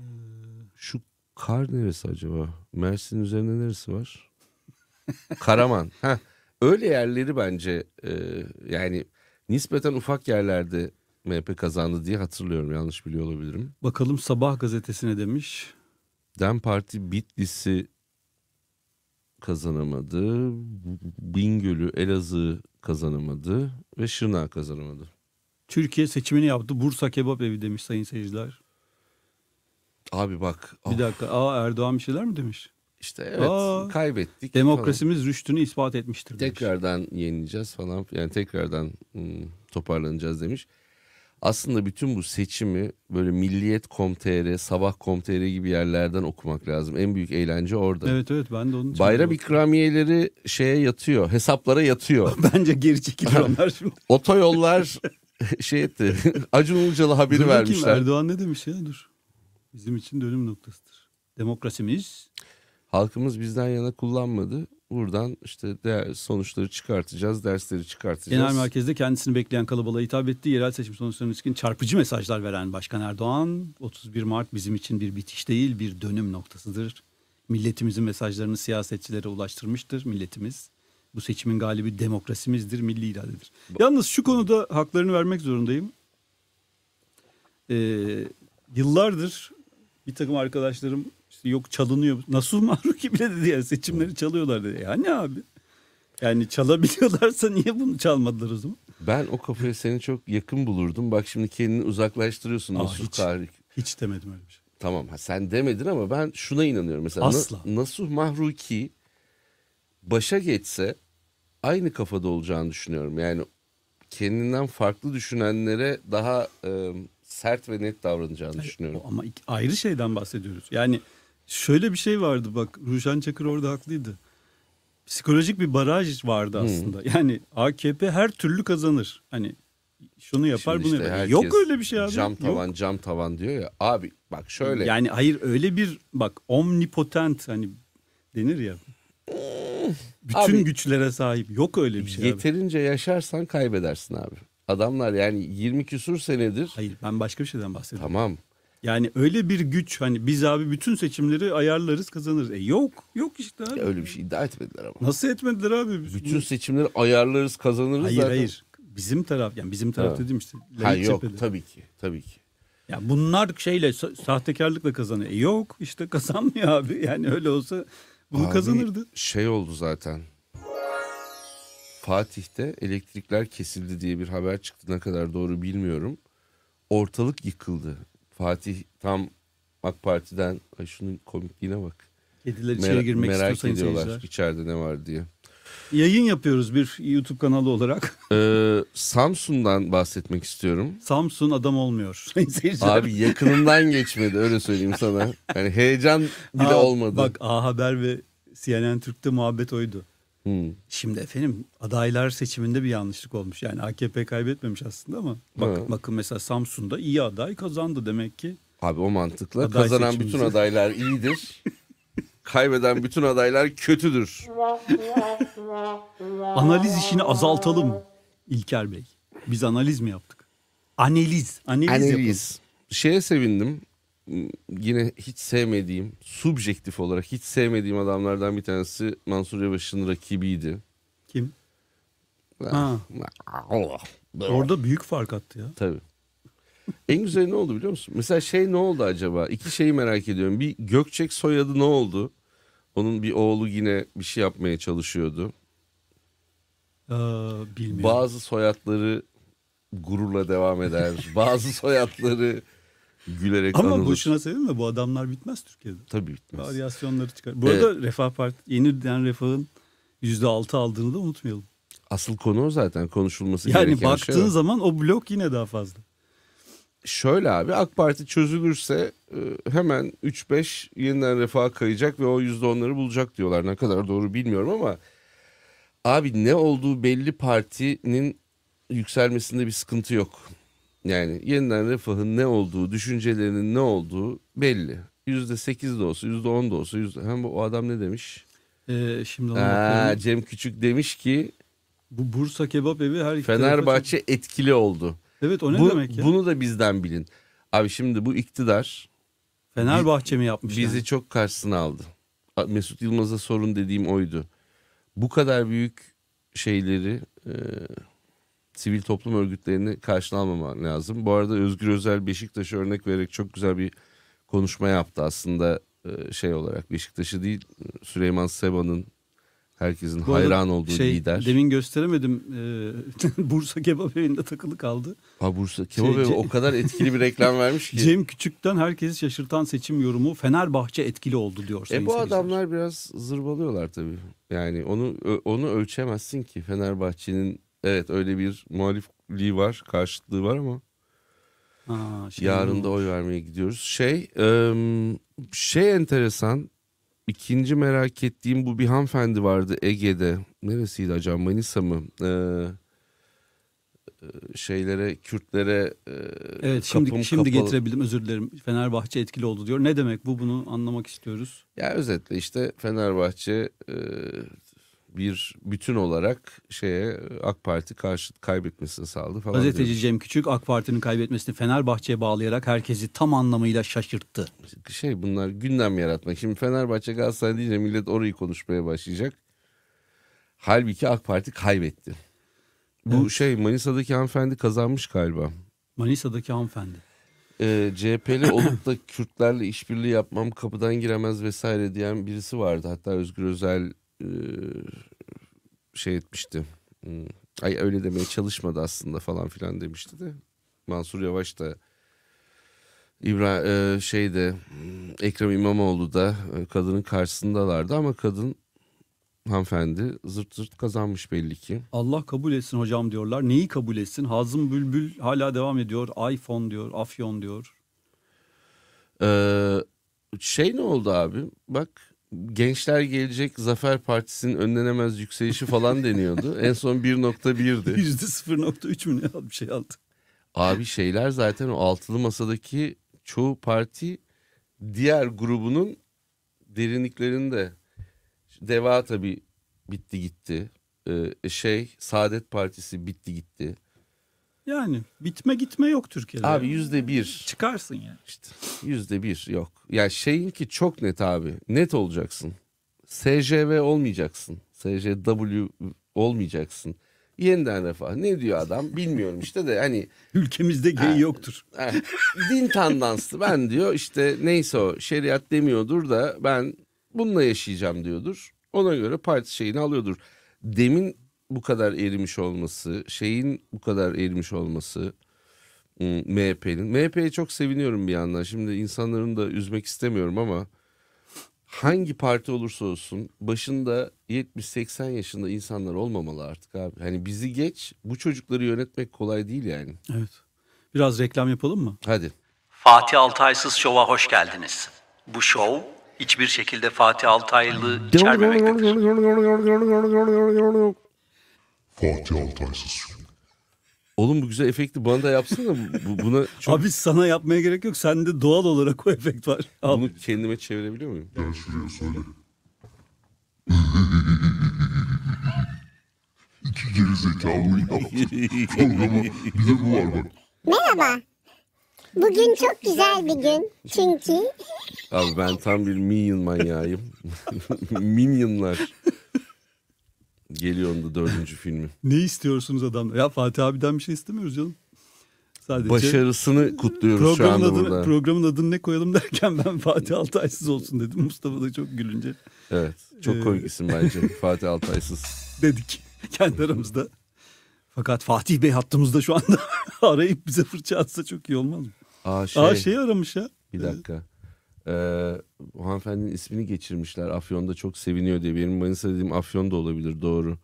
şu Kar neresi acaba? Mersin üzerinde neresi var? Karaman. Ha öyle yerleri bence e, yani nispeten ufak yerlerde MHP kazandı diye hatırlıyorum. Yanlış biliyor olabilirim. Bakalım Sabah gazetesine demiş. Dem Parti Bitlis'i kazanamadı. Bingöl'ü, Elazığ kazanamadı ve Şırnak kazanamadı. Türkiye seçimini yaptı. Bursa Kebap Evi demiş sayın seyirciler. Abi bak. Oh. Bir ah. dakika. Aa Erdoğan bir şeyler mi demiş? İşte evet Aa, kaybettik. Demokrasimiz falan. rüştünü ispat etmiştir demiş. Tekrardan yenileceğiz falan yani tekrardan ım, toparlanacağız demiş. Aslında bütün bu seçimi böyle milliyet.com.tr, sabah.com.tr gibi yerlerden okumak lazım. En büyük eğlence orada. Evet evet ben de onun Bayram ikramiyeleri şeye yatıyor, hesaplara yatıyor. Bence geri çekilir onlar şimdi. Otoyollar şey etti. Acun Ilıcalı haberi dur vermişler. Erdoğan ne demiş ya dur bizim için dönüm noktasıdır. Demokrasimiz halkımız bizden yana kullanmadı. Buradan işte sonuçları çıkartacağız, dersleri çıkartacağız. Genel merkezde kendisini bekleyen kalabalığa hitap etti. Yerel seçim sonuçlarına ilişkin çarpıcı mesajlar veren Başkan Erdoğan, 31 Mart bizim için bir bitiş değil, bir dönüm noktasıdır. Milletimizin mesajlarını siyasetçilere ulaştırmıştır milletimiz. Bu seçimin galibi demokrasimizdir, milli iradedir. Yalnız şu konuda haklarını vermek zorundayım. Ee, yıllardır bir takım arkadaşlarım işte yok çalınıyor. Nasuh Maruki bile dedi yani seçimleri çalıyorlar dedi. Ya abi? Yani çalabiliyorlarsa niye bunu çalmadılar o zaman? Ben o kafaya seni çok yakın bulurdum. Bak şimdi kendini uzaklaştırıyorsun. Aa, Nasuh hiç, Karik. hiç demedim öyle bir şey. Tamam ha, sen demedin ama ben şuna inanıyorum. Mesela Asla. Na, Nasuh Mahruki başa geçse aynı kafada olacağını düşünüyorum. Yani kendinden farklı düşünenlere daha e, sert ve net davranacağını Hayır, düşünüyorum. Ama ayrı şeyden bahsediyoruz. Yani şöyle bir şey vardı bak Ruşen Çakır orada haklıydı. Psikolojik bir baraj vardı aslında. Hmm. Yani AKP her türlü kazanır. Hani şunu yapar Şimdi bunu yapar. Yok öyle bir şey abi. Cam tavan Yok. cam tavan diyor ya. Abi bak şöyle. Yani hayır öyle bir bak omnipotent hani denir ya. Hmm. Bütün abi, güçlere sahip. Yok öyle bir şey. Yeterince abi. yaşarsan kaybedersin abi adamlar yani 20 küsur senedir. Hayır ben başka bir şeyden bahsediyorum. Tamam. Yani öyle bir güç hani biz abi bütün seçimleri ayarlarız kazanırız. E yok yok işte abi. Ya öyle bir şey iddia etmediler ama. Nasıl etmediler abi? Bütün seçimleri ayarlarız kazanırız hayır, zaten. Hayır hayır bizim taraf yani bizim taraf ha. dediğim işte. Hayır yok cephede. tabii ki tabii ki. Ya bunlar şeyle sahtekarlıkla kazanıyor. E yok işte kazanmıyor abi yani öyle olsa bunu abi, kazanırdı. Şey oldu zaten Fatih'te elektrikler kesildi diye bir haber çıktı. Ne kadar doğru bilmiyorum. Ortalık yıkıldı. Fatih tam AK Parti'den ay şunun komikliğine bak. Kediler içeri Mer- girmek merak istiyor sayın ediyorlar seyirciler. içeride ne var diye. Yayın yapıyoruz bir YouTube kanalı olarak. Ee, Samsun'dan bahsetmek istiyorum. Samsun adam olmuyor Abi yakınından geçmedi öyle söyleyeyim sana. Yani heyecan bile Aa, olmadı. Bak A Haber ve CNN Türk'te muhabbet oydu. Hmm. Şimdi efendim adaylar seçiminde bir yanlışlık olmuş. Yani AKP kaybetmemiş aslında ama bak, hmm. bakın mesela Samsun'da iyi aday kazandı demek ki. Abi o mantıkla aday kazanan seçimimizi... bütün adaylar iyidir. kaybeden bütün adaylar kötüdür. analiz işini azaltalım İlker Bey. Biz analiz mi yaptık? Analiz. Analiz, analiz. Şeye sevindim yine hiç sevmediğim, subjektif olarak hiç sevmediğim adamlardan bir tanesi Mansur Yavaş'ın rakibiydi. Kim? Ah, ha. Ah, ah. Orada büyük fark attı ya. Tabii. En güzel ne oldu biliyor musun? Mesela şey ne oldu acaba? İki şeyi merak ediyorum. Bir Gökçek soyadı ne oldu? Onun bir oğlu yine bir şey yapmaya çalışıyordu. Ee, bilmiyorum. Bazı soyadları gururla devam eder. Bazı soyadları gülerek Ama anılır. boşuna sevinme bu adamlar bitmez Türkiye'de. Tabii bitmez. Varyasyonları çıkar. Bu ee, arada Refah Parti yeniden Refah'ın yüzde altı aldığını da unutmayalım. Asıl konu o zaten konuşulması yani gereken şey. Yani baktığın zaman o blok yine daha fazla. Şöyle abi AK Parti çözülürse e, hemen 3-5 yeniden refaha kayacak ve o %10'ları bulacak diyorlar. Ne kadar doğru bilmiyorum ama abi ne olduğu belli partinin yükselmesinde bir sıkıntı yok. Yani yeniden refahın ne olduğu, düşüncelerinin ne olduğu belli. Yüzde sekiz de olsa, yüzde on da olsa, yüzde... Hem o adam ne demiş? Ee, şimdi Aa, Cem Küçük demiş ki Bu Bursa kebap evi her iki tarafa Fenerbahçe etkili oldu. Evet o ne Bu- demek ya? Bunu da bizden bilin. Abi şimdi bu iktidar Fenerbahçe mi yapmış? bizi yani? çok karşısına aldı. Mesut Yılmaz'a sorun dediğim oydu. Bu kadar büyük şeyleri, e, sivil toplum örgütlerini karşılamaman lazım. Bu arada Özgür Özel Beşiktaş'a örnek vererek çok güzel bir konuşma yaptı aslında e, şey olarak Beşiktaş'ı değil Süleyman Seba'nın herkesin Bu hayran olduğu şey, lider. Demin gösteremedim ee, Bursa Kebap Evi'nde takılı kaldı. Ha Bursa şey, Kebap şey, Evi o kadar etkili bir reklam vermiş ki. Cem Küçük'ten herkesi şaşırtan seçim yorumu Fenerbahçe etkili oldu diyor. E bu adamlar biraz zırvalıyorlar tabii. Yani onu onu ölçemezsin ki Fenerbahçe'nin Evet öyle bir muhalifliği var, karşıtlığı var ama Aa, şey yarın da oy vermeye gidiyoruz. Şey, şey enteresan. İkinci merak ettiğim bu bir hanımefendi vardı Ege'de. Neresiydi acaba Manisa mı? Ee, e, şeylere Kürtlere e, Evet şimdi kapım şimdi kapalı. getirebildim özür dilerim. Fenerbahçe etkili oldu diyor. Ne demek bu bunu anlamak istiyoruz. Ya özetle işte Fenerbahçe e, bir bütün olarak şeye AK Parti karşı kaybetmesini sağladı falan. Gazeteci diyormuş. Cem Küçük AK Parti'nin kaybetmesini Fenerbahçe'ye bağlayarak herkesi tam anlamıyla şaşırttı. Şey bunlar gündem yaratmak. Şimdi Fenerbahçe Galatasaray deyince millet orayı konuşmaya başlayacak. Halbuki AK Parti kaybetti. Bu evet. şey Manisa'daki hanımefendi kazanmış galiba. Manisa'daki hanımefendi e, ee, CHP'li olup da Kürtlerle işbirliği yapmam kapıdan giremez vesaire diyen birisi vardı. Hatta Özgür Özel e, şey etmişti. Hmm, Ay öyle demeye çalışmadı aslında falan filan demişti de. Mansur Yavaş da İbrahim e, şey de hmm, Ekrem İmamoğlu da e, kadının karşısındalardı ama kadın hanımefendi zırt zırt kazanmış belli ki. Allah kabul etsin hocam diyorlar. Neyi kabul etsin? Hazım Bülbül hala devam ediyor. iPhone diyor, Afyon diyor. Ee, şey ne oldu abi? Bak gençler gelecek Zafer Partisi'nin önlenemez yükselişi falan deniyordu. en son 1.1'di. %0.3 mü ne bir şey aldı. Abi şeyler zaten o altılı masadaki çoğu parti diğer grubunun derinliklerinde. Deva tabii bitti gitti. Ee, şey Saadet Partisi bitti gitti. Yani bitme gitme yok Türkiye'de. Abi yüzde bir. Çıkarsın yani işte. Yüzde bir yok. Ya yani şeyin ki çok net abi. Net olacaksın. SJV olmayacaksın. SJW olmayacaksın. Yeniden refah. Ne diyor adam bilmiyorum işte de hani. Ülkemizde gay yoktur. He, din tandanslı ben diyor işte neyse o şeriat demiyordur da ben bununla yaşayacağım diyordur. Ona göre parti şeyini alıyordur. Demin bu kadar erimiş olması, şeyin bu kadar erimiş olması MHP'nin. MHP'ye çok seviniyorum bir yandan. Şimdi insanların da üzmek istemiyorum ama hangi parti olursa olsun başında 70-80 yaşında insanlar olmamalı artık abi. Hani bizi geç bu çocukları yönetmek kolay değil yani. Evet. Biraz reklam yapalım mı? Hadi. Fatih Altaysız Şov'a hoş geldiniz. Bu şov hiçbir şekilde Fatih Altaylı içermemektedir. Fatih Altaysız. Oğlum bu güzel efekti bana da yapsana. Bu, buna çok... Abi sana yapmaya gerek yok. Sende doğal olarak o efekt var. Abi. Bunu kendime çevirebiliyor muyum? Gel şuraya söyle. İki gerizekalı programa bir de bu var bak. Merhaba. Bugün çok güzel bir gün çünkü... Abi ben tam bir minion manyağıyım. Minionlar. Geliyor onda dördüncü filmi. ne istiyorsunuz adam? Ya Fatih abiden bir şey istemiyoruz canım. Sadece Başarısını kutluyoruz şu anda adını, burada. Programın adını ne koyalım derken ben Fatih Altaysız olsun dedim. Mustafa da çok gülünce. Evet çok ee... komik isim bence Fatih Altaysız. Dedik kendi aramızda. Fakat Fatih Bey hattımızda şu anda arayıp bize fırça atsa çok iyi olmaz mı? Aa şey, Aa, şey aramış ya. Bir dakika. Ee, o hanımefendinin ismini geçirmişler. Afyon'da çok seviniyor diye. Benim Manisa dediğim Afyon'da olabilir doğru.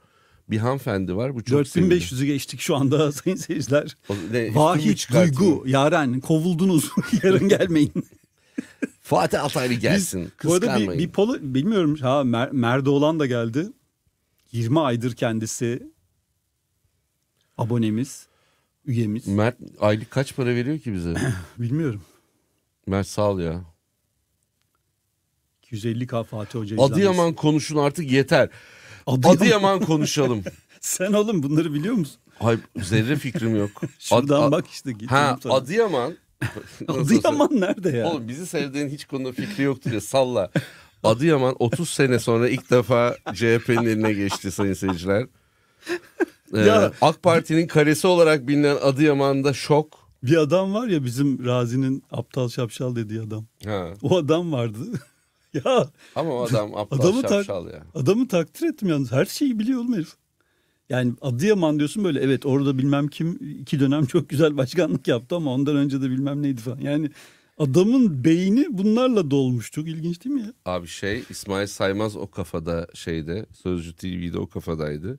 Bir hanımefendi var. Bu çok 4500'ü geçtik şu anda sayın seyirciler. O, duygu, yaren kovuldunuz. Yarın gelmeyin. Fatih Altaylı gelsin. Biz, Bu arada bir, bir polo bilmiyorum. Ha Mer olan da geldi. 20 aydır kendisi abonemiz, üyemiz. Mert aylık kaç para veriyor ki bize? Bilmiyorum. Mert sağ ol ya. 250K Fatih Hoca izlenmesi. Adıyaman konuşun artık yeter. Adıyaman, Adıyaman konuşalım. Sen oğlum bunları biliyor musun? Hayır zerre fikrim yok. Şuradan Ad, bak işte. Ha, Adıyaman. Adıyaman nerede ya? Oğlum bizi sevdiğin hiç konuda fikri yoktur diye salla. Adıyaman 30 sene sonra ilk defa CHP'nin eline geçti sayın seyirciler. Ee, ya, AK Parti'nin karesi olarak bilinen Adıyaman'da şok. Bir adam var ya bizim Razi'nin aptal şapşal dediği adam. Ha. O adam vardı ya ama o adam aptal adamı şapşal ya. Adamı takdir ettim yalnız. Her şeyi biliyor oğlum herif. Yani Adıyaman diyorsun böyle evet orada bilmem kim iki dönem çok güzel başkanlık yaptı ama ondan önce de bilmem neydi falan. Yani adamın beyni bunlarla dolmuş. Çok ilginç değil mi ya? Abi şey İsmail Saymaz o kafada şeyde Sözcü TV'de o kafadaydı.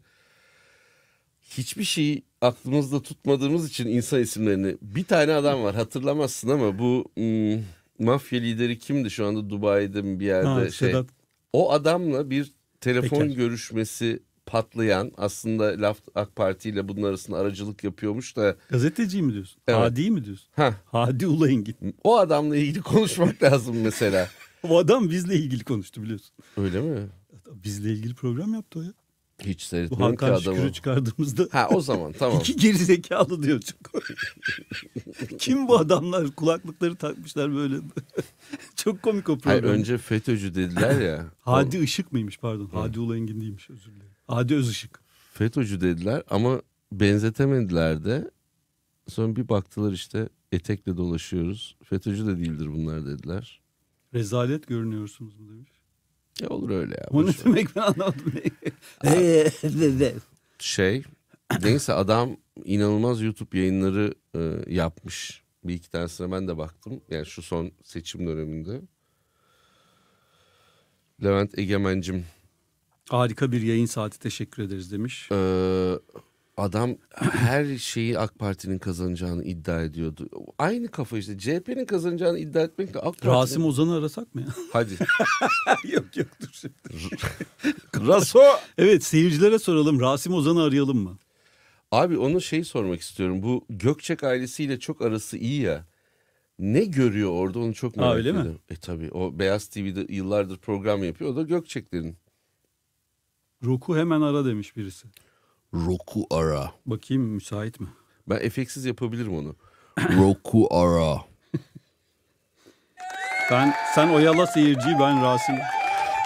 Hiçbir şey aklımızda tutmadığımız için insan isimlerini bir tane adam var hatırlamazsın ama bu... Hmm, mafya lideri kimdi şu anda Dubai'de mi bir yerde ha, şey. Sedat. O adamla bir telefon Peker. görüşmesi patlayan aslında Laf AK Parti ile bunun arasında aracılık yapıyormuş da. Gazeteci mi diyorsun? Evet. Hadi mi diyorsun? Ha. Hadi Ulay'ın git. O adamla ilgili konuşmak lazım mesela. o adam bizle ilgili konuştu biliyorsun. Öyle mi? Bizle ilgili program yaptı o ya. Hiç seyretmedim Bu Hakan şükürü çıkardığımızda. Ha o zaman tamam. İki geri zekalı diyor çok. Kim bu adamlar kulaklıkları takmışlar böyle. çok komik o program. Hayır, önce FETÖ'cü dediler ya. Hadi Işık mıymış pardon. Hı. Hadi Ulu Engin değilmiş özür dilerim. Hadi Özışık. FETÖ'cü dediler ama benzetemediler de. Sonra bir baktılar işte etekle dolaşıyoruz. FETÖ'cü de değildir bunlar dediler. Rezalet görünüyorsunuz mu demiş. Ya e, olur öyle ya. Bu ne demek ben anlamadım. Ee, de- de- Şey neyse adam inanılmaz YouTube yayınları e, yapmış. Bir iki tanesine ben de baktım. Yani şu son seçim döneminde. Levent Egemen'cim Harika bir yayın saati teşekkür ederiz demiş. e, Adam her şeyi AK Parti'nin kazanacağını iddia ediyordu. Aynı kafa işte CHP'nin kazanacağını iddia etmekle AK Parti... Rasim Ozan'ı arasak mı ya? Hadi. yok yok dur. Raso. Evet seyircilere soralım Rasim Ozan'ı arayalım mı? Abi onu şey sormak istiyorum. Bu Gökçek ailesiyle çok arası iyi ya. Ne görüyor orada onu çok merak ediyorum. Öyle mi? E tabi o Beyaz TV'de yıllardır program yapıyor. O da Gökçeklerin. Roku hemen ara demiş birisi. Roku ara. Bakayım müsait mi? Ben efeksiz yapabilirim onu. Roku ara. Ben, sen oyala seyirciyi ben Rasim.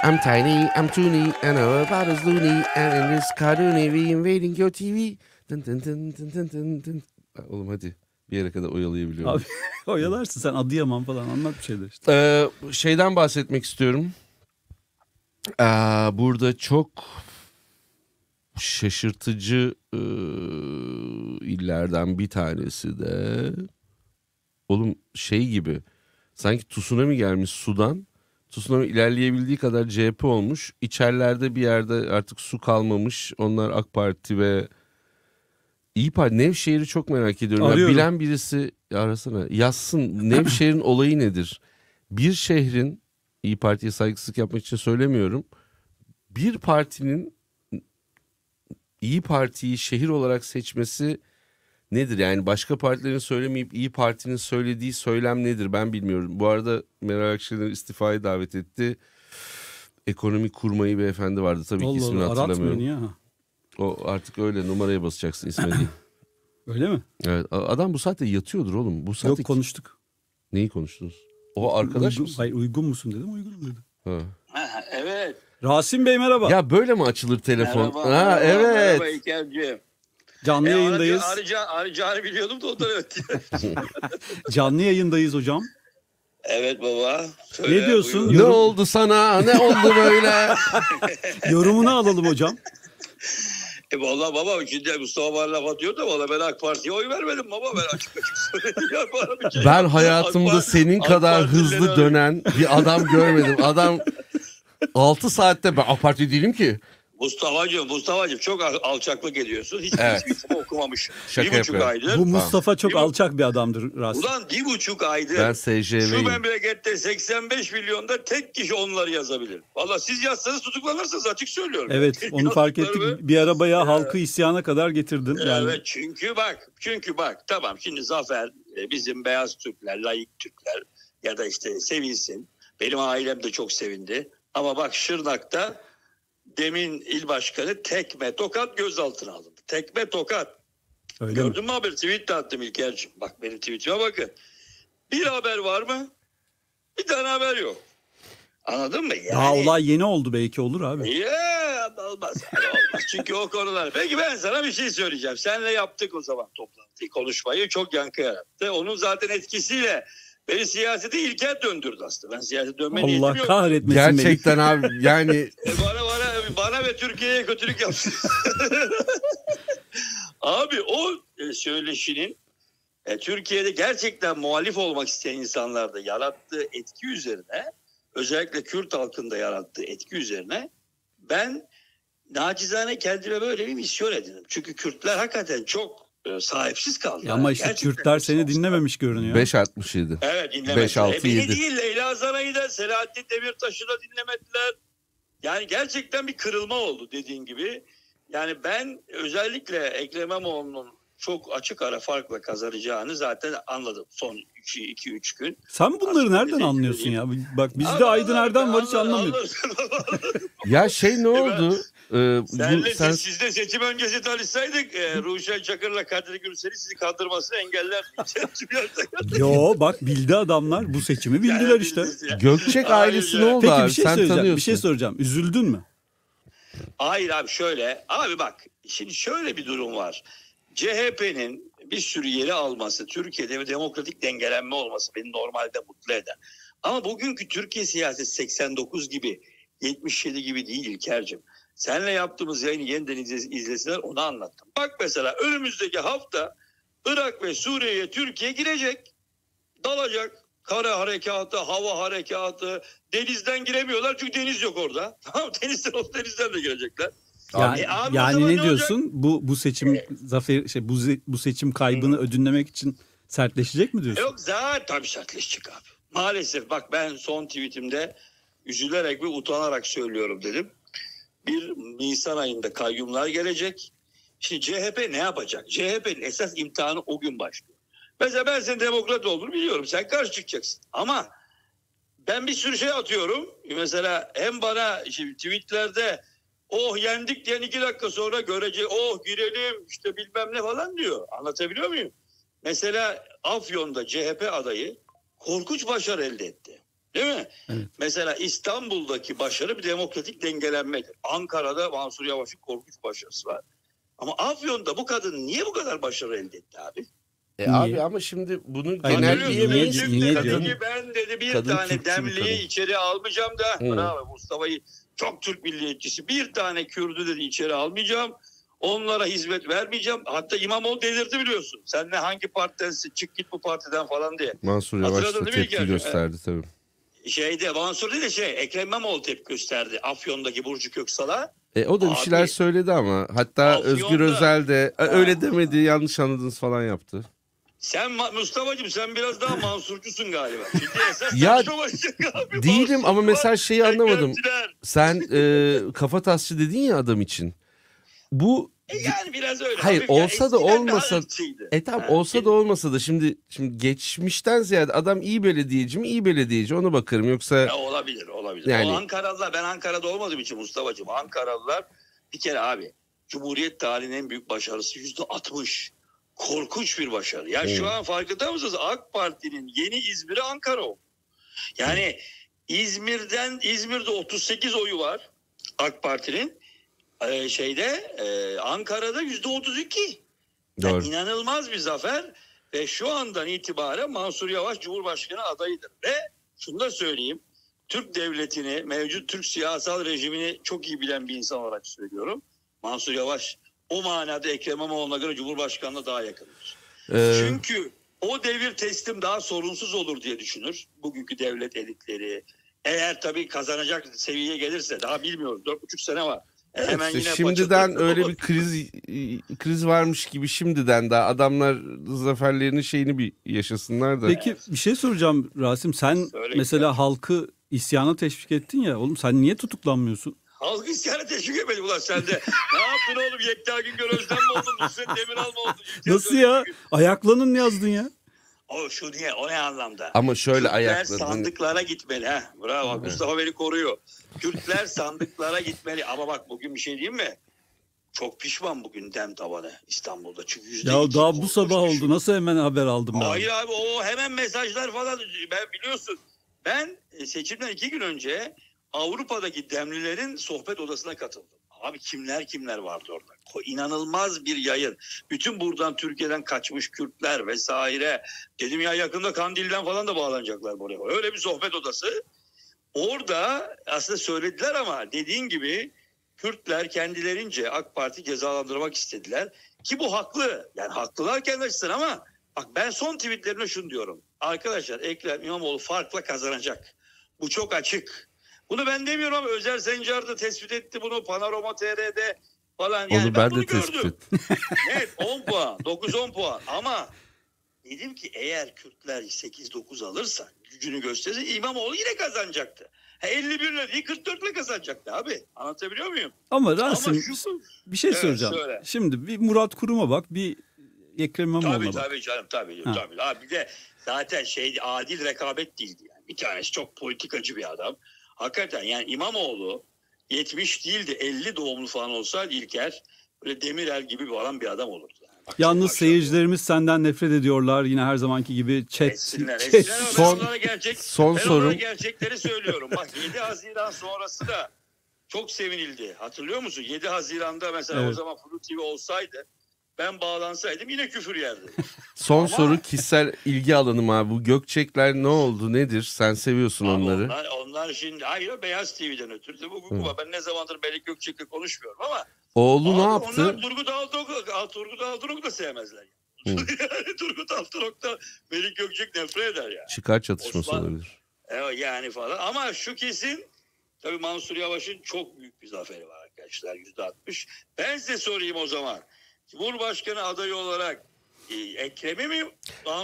I'm tiny, I'm toony, and all about is loony, and in this cartoon we invading your TV. Dın dın dın dın dın dın dın. Oğlum hadi bir yere kadar oyalayabiliyorum. Abi oyalarsın sen Adıyaman falan anlat bir şeyler işte. Ee, şeyden bahsetmek istiyorum. Ee, burada çok şaşırtıcı e, illerden bir tanesi de oğlum şey gibi sanki tsunami gelmiş sudan tsunami ilerleyebildiği kadar CHP olmuş içerlerde bir yerde artık su kalmamış onlar AK Parti ve İyi Parti Nevşehir'i çok merak ediyorum. Ya bilen birisi ya arasana yazsın Nevşehir'in olayı nedir? Bir şehrin İyi Parti'ye saygısızlık yapmak için söylemiyorum. Bir partinin İyi Parti'yi şehir olarak seçmesi nedir? Yani başka partilerin söylemeyip İyi Parti'nin söylediği söylem nedir? Ben bilmiyorum. Bu arada Meral Akşener istifayı davet etti. Ekonomi kurmayı beyefendi vardı. Tabii Allah ki ismini Allah, hatırlamıyorum. Ya. O artık öyle numaraya basacaksın ismini. öyle mi? Evet. Adam bu saatte yatıyordur oğlum. Bu saatte Yok konuştuk. Neyi konuştunuz? O arkadaş uygun, uygun musun dedim uygunum dedi. Ha. ha evet. Rasim Bey merhaba. Ya böyle mi açılır telefon? Merhaba, ha, evet. Merhaba Canlı e, yayındayız. Arayacağını, arayacağını biliyordum da ondan evet. Canlı yayındayız hocam. Evet baba. Söyle, ne diyorsun? Buyurun. Ne Yorum... oldu sana? Ne oldu böyle? Yorumunu alalım hocam. E valla baba şimdi Mustafa bana laf atıyor da valla ben AK Parti'ye oy vermedim baba ben açık açık söyledim. Şey ben hayatımda AK senin AK kadar Parti hızlı dönen bir adam görmedim. Adam 6 saatte ben AK Parti değilim ki. Mustafa'cığım, Mustafa'cığım çok alçaklık ediyorsun. Hiç Evet. hiçbir okumamış. Şaka bir buçuk aydır. Bu Mustafa çok Değil mi? alçak bir adamdır Rasim. Ulan bir buçuk aydır. Ben Şu memlekette 85 milyonda tek kişi onları yazabilir. Valla siz yazsanız tutuklanırsınız açık söylüyorum. Evet onu fark ettik. Yazdıkları- Bir arabaya halkı isyana kadar getirdin. Yani Evet çünkü bak çünkü bak tamam şimdi Zafer e, bizim beyaz Türkler, layık Türkler ya da işte sevinsin. Benim ailem de çok sevindi. Ama bak Şırnak'ta demin il başkanı tekme tokat gözaltına alındı. Tekme tokat. Öyle Gördün mü haber? Tweet de attım İlker'cim. Bak benim tweetime bakın. Bir haber var mı? Bir tane haber yok. Anladın mı? Yani, Daha olay yeni oldu belki olur abi. Ya yeah, olmaz. olmaz. Çünkü o konular. Peki ben sana bir şey söyleyeceğim. Senle yaptık o zaman toplantıyı. Konuşmayı çok yankı yarattı. Onun zaten etkisiyle Beni siyasete ilkel döndürdü aslında. Ben siyasete dönmeyi niyetim Allah yok. kahretmesin Gerçekten abi yani E bana, bana, bana ve Türkiye'ye kötülük yaptı. Abi o e, söyleşinin e, Türkiye'de gerçekten muhalif olmak isteyen insanlarda yarattığı etki üzerine özellikle Kürt halkında yarattığı etki üzerine ben nacizane kendime böyle bir misyon edindim. Çünkü Kürtler hakikaten çok e, sahipsiz kaldı. Ama işte Gerçekten Kürtler şey seni dinlememiş görünüyor. 5.67. Evet dinlemediler. 5 6 7. değil Leyla Zana'yı da Selahattin Demirtaş'ı da dinlemediler. Yani gerçekten bir kırılma oldu dediğin gibi. Yani ben özellikle Ekrem İmamoğlu'nun çok açık ara farkla kazanacağını zaten anladım son 2-3 gün. Sen bunları Aslında nereden anlıyorsun ya? Bak bizde Aydın Erdem var hiç anlamıyoruz. ya şey ne oldu? Ee, sen, bu, Siz de seçim öncesi tanışsaydık e, Ruşen Çakır'la Kadir Gürsel'i sizi kandırmasını engeller. Yo bak bildi adamlar bu seçimi bildiler yani işte. Ya. Gökçek ailesi ne oldu Peki, abi? Şey bir şey sen tanıyorsun. Bir şey soracağım. Üzüldün mü? Hayır abi şöyle. Abi bak şimdi şöyle bir durum var. CHP'nin bir sürü yeri alması, Türkiye'de bir demokratik dengelenme olması beni normalde mutlu eder. Ama bugünkü Türkiye siyaseti 89 gibi, 77 gibi değil İlker'cim. Senle yaptığımız yayını yeniden izlesinler onu anlattım. Bak mesela önümüzdeki hafta Irak ve Suriye'ye Türkiye girecek. Dalacak. Kara harekatı, hava harekatı. Denizden giremiyorlar çünkü deniz yok orada. Tamam denizden o denizden de girecekler. Yani, e, abi yani ne, diyorsun? Olacak? Bu bu seçim evet. zafer şey bu bu seçim kaybını hmm. ödünlemek için sertleşecek mi diyorsun? Yok zaten tabii sertleşecek abi. Maalesef bak ben son tweetimde üzülerek ve utanarak söylüyorum dedim bir Nisan ayında kayyumlar gelecek. Şimdi CHP ne yapacak? CHP'nin esas imtihanı o gün başlıyor. Mesela ben senin demokrat olduğunu biliyorum. Sen karşı çıkacaksın. Ama ben bir sürü şey atıyorum. Mesela hem bana şimdi tweetlerde oh yendik diyen iki dakika sonra görece oh girelim işte bilmem ne falan diyor. Anlatabiliyor muyum? Mesela Afyon'da CHP adayı korkunç başarı elde etti. Değil mi? Evet. Mesela İstanbul'daki başarı bir demokratik dengelenmedir. Ankara'da Mansur Yavaş'ın korkunç başarısı var. Ama Afyon'da bu kadın niye bu kadar başarı elde etti abi? E abi ama şimdi bunu genelleyemeyiz. Niye, kadın, ki ben dedi bir kadın tane Türkçü demliği içeri almayacağım da. Hmm. Bravo Mustafa'yı çok Türk milliyetçisi. Bir tane Kürdü dedi içeri almayacağım. Onlara hizmet vermeyeceğim. Hatta İmamoğlu delirdi biliyorsun. Sen ne hangi çık git bu partiden falan diye. Mansur Yavaş da tepki gösterdi tabii şeyde Mansur değil de şey Ekrem İmamoğlu tepki gösterdi. Afyon'daki Burcu Köksal'a. E, o da Abi, bir şeyler söyledi ama hatta Afyon'da, Özgür Özel de e, öyle demedi yanlış anladınız falan yaptı. Sen Mustafa'cığım sen biraz daha Mansurcusun galiba. ya değilim ama mesela şeyi anlamadım. Sen e, kafa tasçı dedin ya adam için. Bu e, yani biraz öyle. Hayır Hafif olsa da olmasa. E tamam ha, olsa da olmasa da şimdi şimdi geçmişten ziyade adam iyi belediyeci mi iyi belediyeci ona bakarım yoksa. Ya olabilir olabilir. Yani... O Ankaralılar ben Ankara'da olmadığım için Mustafa'cığım Ankaralılar bir kere abi Cumhuriyet tarihinin en büyük başarısı yüzde 60. Korkunç bir başarı. Ya hmm. şu an farkında mısınız? AK Parti'nin yeni İzmir'i Ankara o Yani hmm. İzmir'den İzmir'de 38 oyu var AK Parti'nin. Ee, şeyde e, Ankara'da yüzde otuz iki. İnanılmaz bir zafer ve şu andan itibaren Mansur Yavaş Cumhurbaşkanı adayıdır. Ve şunu da söyleyeyim. Türk devletini, mevcut Türk siyasal rejimini çok iyi bilen bir insan olarak söylüyorum. Mansur Yavaş o manada Ekrem İmamoğlu'na göre Cumhurbaşkanı'na daha yakındır. Ee... Çünkü o devir teslim daha sorunsuz olur diye düşünür bugünkü devlet elitleri. Eğer tabii kazanacak seviyeye gelirse daha bilmiyoruz. Dört buçuk sene var. Evet, Hemen yine şimdiden öyle olur. bir kriz kriz varmış gibi şimdiden daha adamlar zaferlerinin şeyini bir yaşasınlar da. Peki bir şey soracağım Rasim sen Söyle mesela ya. halkı isyana teşvik ettin ya oğlum sen niye tutuklanmıyorsun? Halkı isyana teşvik etmedi ulan sen de. ne yaptın oğlum Yekta Güngör Özden mi oldun? Nusret Demiral mı oldun? Nasıl ya? Ayaklanın yazdın ya. O şu niye? O ne anlamda? Ama şöyle Türkler ayakladın. sandıklara gitmeli. He. Bravo. Evet. Mustafa beni koruyor. Kürtler sandıklara gitmeli. Ama bak bugün bir şey diyeyim mi? Çok pişman bugün dem tavanı İstanbul'da. Çünkü yüzde Ya daha bu sabah oldu. Düşün. Nasıl hemen haber aldım ben? Hayır abi o hemen mesajlar falan. Ben biliyorsun. Ben e, seçimden iki gün önce Avrupa'daki demlilerin sohbet odasına katıldım. Abi kimler kimler vardı orada. İnanılmaz bir yayın. Bütün buradan Türkiye'den kaçmış Kürtler vesaire. Dedim ya yakında Kandil'den falan da bağlanacaklar buraya. Öyle bir sohbet odası. Orada aslında söylediler ama dediğin gibi Kürtler kendilerince AK Parti cezalandırmak istediler. Ki bu haklı. Yani haklılar kendisinden ama bak ben son tweetlerine şunu diyorum. Arkadaşlar Ekrem İmamoğlu farkla kazanacak. Bu çok açık. Bunu ben demiyorum ama Özer Sencar da tespit etti bunu. Panorama TR'de falan. Yani Onu ben, ben de bunu tespit gördüm. evet 10 puan 9-10 puan ama Dedim ki eğer Kürtler 8-9 alırsa gücünü gösterirse İmamoğlu yine kazanacaktı. 51 ile değil 44 ile kazanacaktı abi. Anlatabiliyor muyum? Ama Rasim bir şey evet, soracağım. Söyle. Şimdi bir Murat Kurum'a bak bir Ekrem İmamoğlu'na bak. Tabii tabii canım tabii. Ha. tabii. Abi bir de zaten şey adil rekabet değildi. Yani. Bir tanesi çok politikacı bir adam. Hakikaten yani İmamoğlu 70 değildi 50 doğumlu falan olsaydı İlker böyle Demirel gibi bir olan bir adam olurdu. Yalnız seyircilerimiz senden nefret ediyorlar. Yine her zamanki gibi chat. Etsinler, chat. etsinler ama son, ben son ben sorum. gerçekleri söylüyorum. Bak 7 Haziran sonrası da çok sevinildi. Hatırlıyor musun? 7 Haziran'da mesela evet. o zaman Flu TV olsaydı ben bağlansaydım yine küfür yerdi. Son Ama... soru kişisel ilgi alanım abi. Bu Gökçekler ne oldu nedir? Sen seviyorsun abi onları. Onlar, onlar şimdi hayır Beyaz TV'den ötürü de hukuku var. Ben ne zamandır Melik Gökçek'le konuşmuyorum ama. Oğlu ne yaptı? Onlar Turgut Altınok, Turgut Altınok da sevmezler. Yani. Turgut Altınok da Melik Gökçek nefret eder yani. Çıkar çatışması Osman, olabilir. Evet yani falan ama şu kesin tabii Mansur Yavaş'ın çok büyük bir zaferi var arkadaşlar yüzde altmış. Ben size sorayım o zaman. Cumhurbaşkanı adayı olarak e, Ekrem'i mi?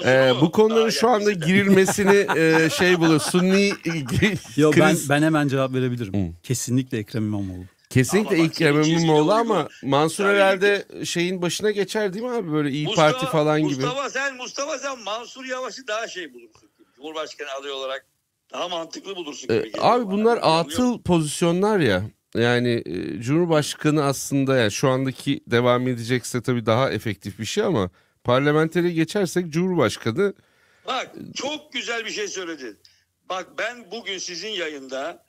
Ee, bu konuların şu anda işte. girilmesini e, şey buluyor. Sunni Yo, ben, ben hemen cevap verebilirim. Hmm. Kesinlikle Ekrem İmamoğlu. Kesinlikle ama Ekrem İmamoğlu ama Mansur yani, herhalde şeyin başına geçer değil mi abi böyle iyi Mustafa, Parti falan Mustafa, gibi. Mustafa sen Mustafa sen Mansur Yavaş'ı daha şey bulursun. Cumhurbaşkanı adayı olarak daha mantıklı bulursun. Ee, abi bunlar atıl pozisyonlar ya yani e, Cumhurbaşkanı aslında yani şu andaki devam edecekse tabii daha efektif bir şey ama parlamentere geçersek Cumhurbaşkanı Bak çok güzel bir şey söyledin. Bak ben bugün sizin yayında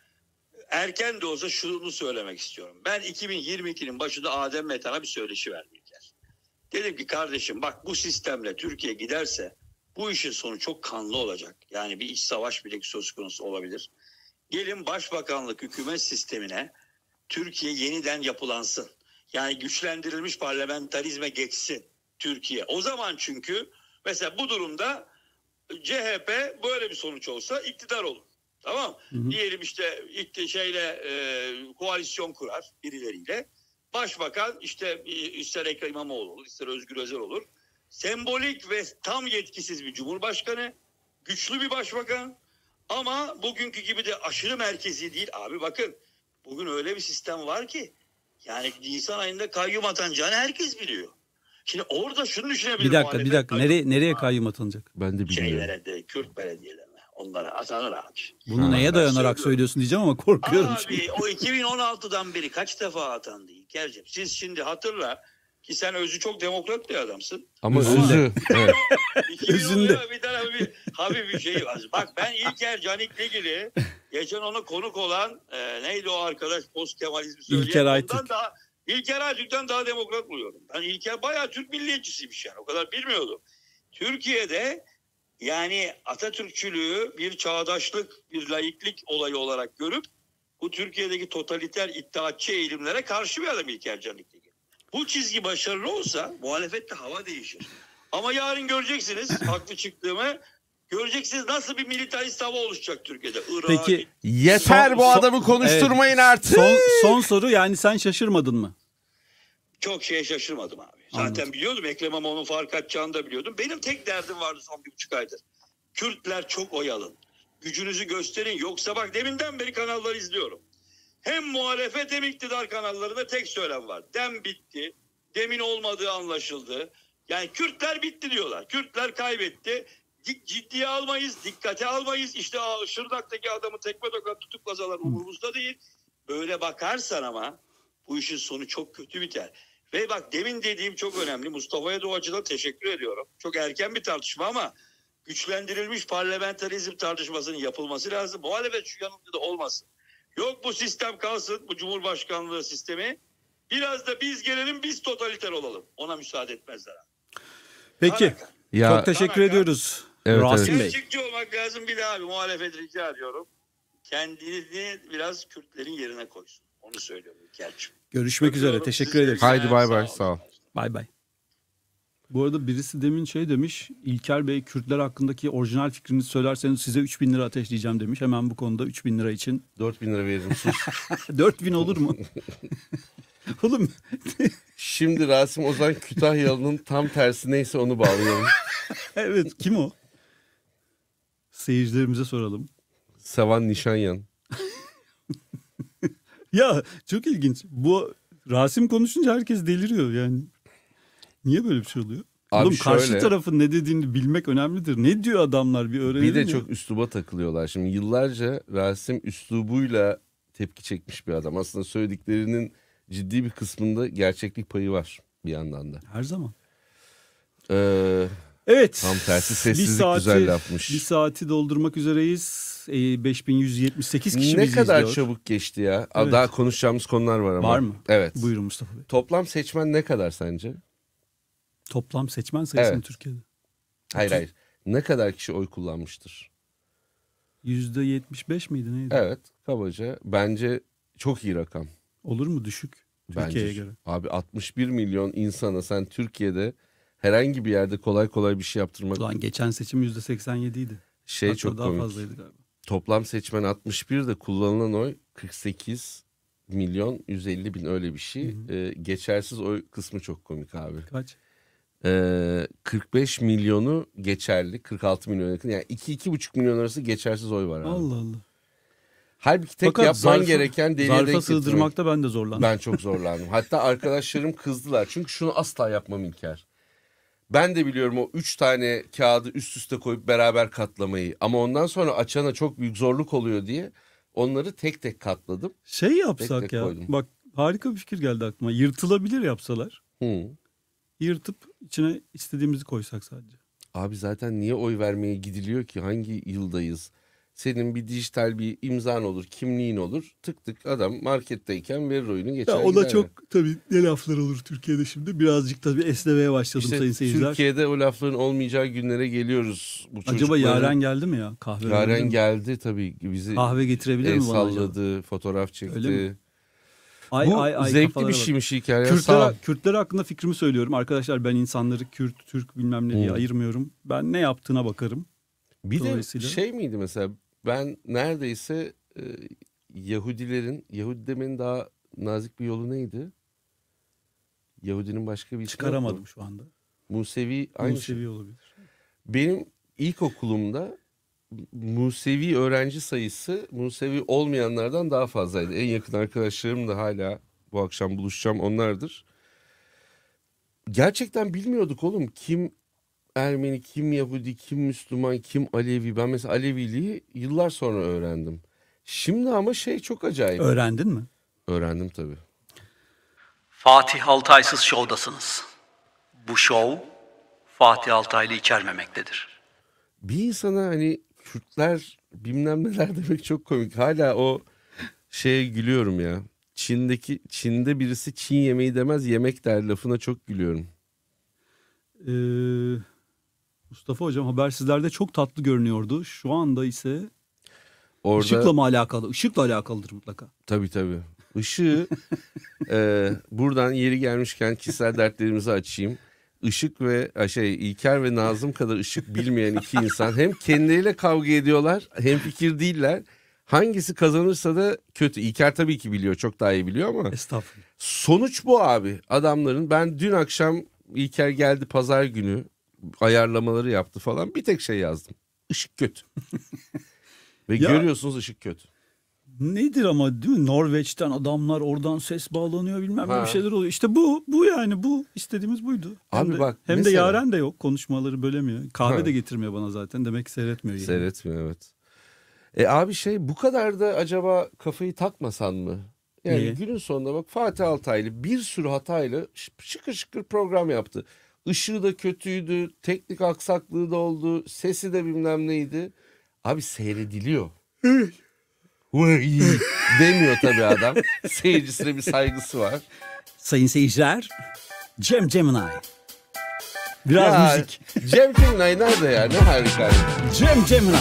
erken de olsa şunu söylemek istiyorum. Ben 2022'nin başında Adem Metan'a bir söyleşi verdiler. Dedim ki kardeşim bak bu sistemle Türkiye giderse bu işin sonu çok kanlı olacak. Yani bir iç savaş bile söz konusu olabilir. Gelin başbakanlık hükümet sistemine Türkiye yeniden yapılansın. Yani güçlendirilmiş parlamentarizme geçsin Türkiye. O zaman çünkü mesela bu durumda CHP böyle bir sonuç olsa iktidar olur. Tamam hı hı. Diyelim işte şeyle e, koalisyon kurar birileriyle. Başbakan işte e, ister Ekrem İmamoğlu olur, ister Özgür Özel olur. Sembolik ve tam yetkisiz bir cumhurbaşkanı, güçlü bir başbakan ama bugünkü gibi de aşırı merkezi değil. Abi bakın Bugün öyle bir sistem var ki yani Nisan ayında kayyum atanacağını herkes biliyor. Şimdi orada şunu düşünebilir. Bir dakika bir dakika nereye, nereye kayyum atanacak? Ben de bilmiyorum. Şeylere de Kürt belediyelerine onlara atanır abi. Bunu ha, neye dayanarak söylüyorsun diyeceğim ama korkuyorum. Abi çünkü. o 2016'dan beri kaç defa atandı İlker'cim? Siz şimdi hatırla ki sen özü çok demokrat bir adamsın. Ama özü. evet. Bir tane bir hafif bir şey var. Bak ben İlker Canik Ligili geçen ona konuk olan e, neydi o arkadaş post Kemalizmi söyleyen. İlker Aytık. Daha, İlker Aytürk'ten daha demokrat buluyorum. Ben İlker bayağı Türk milliyetçisiymiş yani. O kadar bilmiyordum. Türkiye'de yani Atatürkçülüğü bir çağdaşlık, bir laiklik olayı olarak görüp bu Türkiye'deki totaliter iddiatçı eğilimlere karşı bir adam İlker Canik'te. Bu çizgi başarılı olsa muhalefette hava değişir. Ama yarın göreceksiniz haklı çıktığımı. Göreceksiniz nasıl bir militarist hava oluşacak Türkiye'de. Irak, Peki yeter son, bu adamı konuşturmayın evet, artık. Son, son soru yani sen şaşırmadın mı? Çok şeye şaşırmadım abi. Zaten biliyordum Ekrem onun fark atacağını da biliyordum. Benim tek derdim vardı son bir buçuk aydır. Kürtler çok oyalın. Gücünüzü gösterin. Yoksa bak deminden beri kanalları izliyorum. Hem muhalefet hem iktidar kanallarında tek söylem var. Dem bitti. Demin olmadığı anlaşıldı. Yani Kürtler bitti diyorlar. Kürtler kaybetti. Ciddiye almayız, dikkate almayız. İşte Şırnak'taki adamı tekme tokat tutup kazalar umurumuzda değil. Böyle bakarsan ama bu işin sonu çok kötü biter. Ve bak demin dediğim çok önemli. Mustafa'ya Doğacı'da teşekkür ediyorum. Çok erken bir tartışma ama güçlendirilmiş parlamenterizm tartışmasının yapılması lazım. Muhalefet şu yanılgıda olmasın. Yok bu sistem kalsın bu cumhurbaşkanlığı sistemi. Biraz da biz gelelim biz totaliter olalım. Ona müsaade etmezler. Peki. Ya, Çok teşekkür Harika. ediyoruz. Evet, Rasim evet. Bey. Gerçekçi olmak lazım bir daha abi muhalefet rica ediyorum. Kendini biraz Kürtlerin yerine koysun. Onu söylüyorum İlker'cim. Görüşmek Öpüyorum. üzere. Teşekkür ederiz. Haydi bay bay. Sağ ol. Bay bay. Bu arada birisi demin şey demiş, İlker Bey Kürtler hakkındaki orijinal fikrinizi söylerseniz size 3000 lira ateşleyeceğim demiş. Hemen bu konuda 3000 lira için. 4000 lira veririm sus. 4000 olur mu? Oğlum. Şimdi Rasim Ozan Kütahyalı'nın tam tersi neyse onu bağlayalım. evet kim o? Seyircilerimize soralım. Savan Nişanyan. ya çok ilginç. Bu Rasim konuşunca herkes deliriyor yani. Niye böyle bir şey oluyor? Abi Oğlum şöyle, karşı tarafın ne dediğini bilmek önemlidir. Ne diyor adamlar bir öğrenelim Bir de ya. çok üsluba takılıyorlar. Şimdi yıllarca Rasim üslubuyla tepki çekmiş bir adam. Aslında söylediklerinin ciddi bir kısmında gerçeklik payı var bir yandan da. Her zaman. Ee, evet. Tam tersi sessizlik bir saati, güzel yapmış. Bir saati doldurmak üzereyiz. E, ee, 5178 kişi Ne kadar izliyor. çabuk geçti ya. Evet. Daha konuşacağımız konular var ama. Var mı? Evet. Buyurun Mustafa Bey. Toplam seçmen ne kadar sence? Toplam seçmen sayısı Evet. Türkiye'de? Hayır hayır. Ne kadar kişi oy kullanmıştır? Yüzde yetmiş beş miydi neydi? Evet kabaca bence çok iyi rakam. Olur mu düşük? Türkiye'ye göre. Abi 61 milyon insana sen Türkiye'de herhangi bir yerde kolay kolay bir şey yaptırmak Ulan geçen seçim yüzde seksen yediydi. şey Hatta çok daha komik. fazlaydı galiba. Toplam seçmen 61 de kullanılan oy 48 milyon 150 bin öyle bir şey. Ee, geçersiz oy kısmı çok komik abi. Kaç? 45 ee, milyonu geçerli 46 milyon yakın yani 2-2,5 milyon arası geçersiz oy var. Abi. Allah Allah. Halbuki tek Fakat yapman zarfı, gereken deliğe zarfa sığdırmakta getirmek. ben de zorlandım. Ben çok zorlandım. Hatta arkadaşlarım kızdılar. Çünkü şunu asla yapmam İlker. Ben de biliyorum o üç tane kağıdı üst üste koyup beraber katlamayı. Ama ondan sonra açana çok büyük zorluk oluyor diye onları tek tek katladım. Şey yapsak tek tek ya. Koydum. Bak harika bir fikir geldi aklıma. Yırtılabilir yapsalar. Hı. Yırtıp İçine istediğimizi koysak sadece. Abi zaten niye oy vermeye gidiliyor ki? Hangi yıldayız? Senin bir dijital bir imzan olur, kimliğin olur. Tık tık adam marketteyken verir oyunu geçer. Ya ona gider. çok tabii ne laflar olur Türkiye'de şimdi. Birazcık tabii esnemeye başladım işte sayın seyirciler. Türkiye'de o lafların olmayacağı günlere geliyoruz. Bu Acaba çocukların- Yaren geldi mi ya? Kahve verdi Yaren mi? geldi tabii bizi Kahve getirebilir mi bana acaba? salladı, fotoğraf çekti. mi? Ay, Bu ay, ay, zevkli bir şeymiş hikaye. Kürtler, Kürtler hakkında fikrimi söylüyorum. Arkadaşlar ben insanları Kürt, Türk bilmem ne diye hmm. ayırmıyorum. Ben ne yaptığına bakarım. Bir de şey miydi mesela ben neredeyse e, Yahudilerin, Yahudi demenin daha nazik bir yolu neydi? Yahudinin başka bir Çıkaramadım şu anda. Musevi aynı Musevi şey. olabilir. Benim ilkokulumda Musevi öğrenci sayısı Musevi olmayanlardan daha fazlaydı. En yakın arkadaşlarım da hala bu akşam buluşacağım onlardır. Gerçekten bilmiyorduk oğlum kim Ermeni, kim Yahudi, kim Müslüman, kim Alevi. Ben mesela Aleviliği yıllar sonra öğrendim. Şimdi ama şey çok acayip. Öğrendin mi? Öğrendim tabii. Fatih Altaysız şovdasınız. Bu şov Fatih Altaylı içermemektedir. Bir insana hani Kürtler bilmem neler demek çok komik. Hala o şeye gülüyorum ya. Çin'deki Çin'de birisi Çin yemeği demez yemek der lafına çok gülüyorum. Ee, Mustafa hocam habersizlerde çok tatlı görünüyordu. Şu anda ise Orada, ışıkla mı alakalı? Işıkla alakalıdır mutlaka. Tabii tabii. Işığı e, buradan yeri gelmişken kişisel dertlerimizi açayım. Işık ve şey İlker ve Nazım kadar ışık bilmeyen iki insan hem kendileriyle kavga ediyorlar hem fikir değiller. Hangisi kazanırsa da kötü. İlker tabii ki biliyor çok daha iyi biliyor ama. Estağfurullah. Sonuç bu abi adamların. Ben dün akşam İlker geldi pazar günü ayarlamaları yaptı falan bir tek şey yazdım. Işık kötü. ve ya, görüyorsunuz ışık kötü nedir ama değil mi? Norveç'ten adamlar oradan ses bağlanıyor bilmem ne bir şeyler oluyor. İşte bu bu yani bu istediğimiz buydu. Hem Abi de, bak hem mesela... de Yaren de yok konuşmaları bölemiyor. Kahve ha. de getirmiyor bana zaten. Demek ki seyretmiyor. Yani. Seyretmiyor evet. E abi şey bu kadar da acaba kafayı takmasan mı? Yani Niye? günün sonunda bak Fatih Altaylı bir sürü hatayla şıkır şıkır program yaptı. Işığı da kötüydü, teknik aksaklığı da oldu, sesi de bilmem neydi. Abi seyrediliyor demiyor tabii adam. Seyircisine bir saygısı var. Sayın seyirciler, Cem Gemini. Biraz ya, müzik. Cem Gemini nerede ya? Ne harika. Cem Gemini.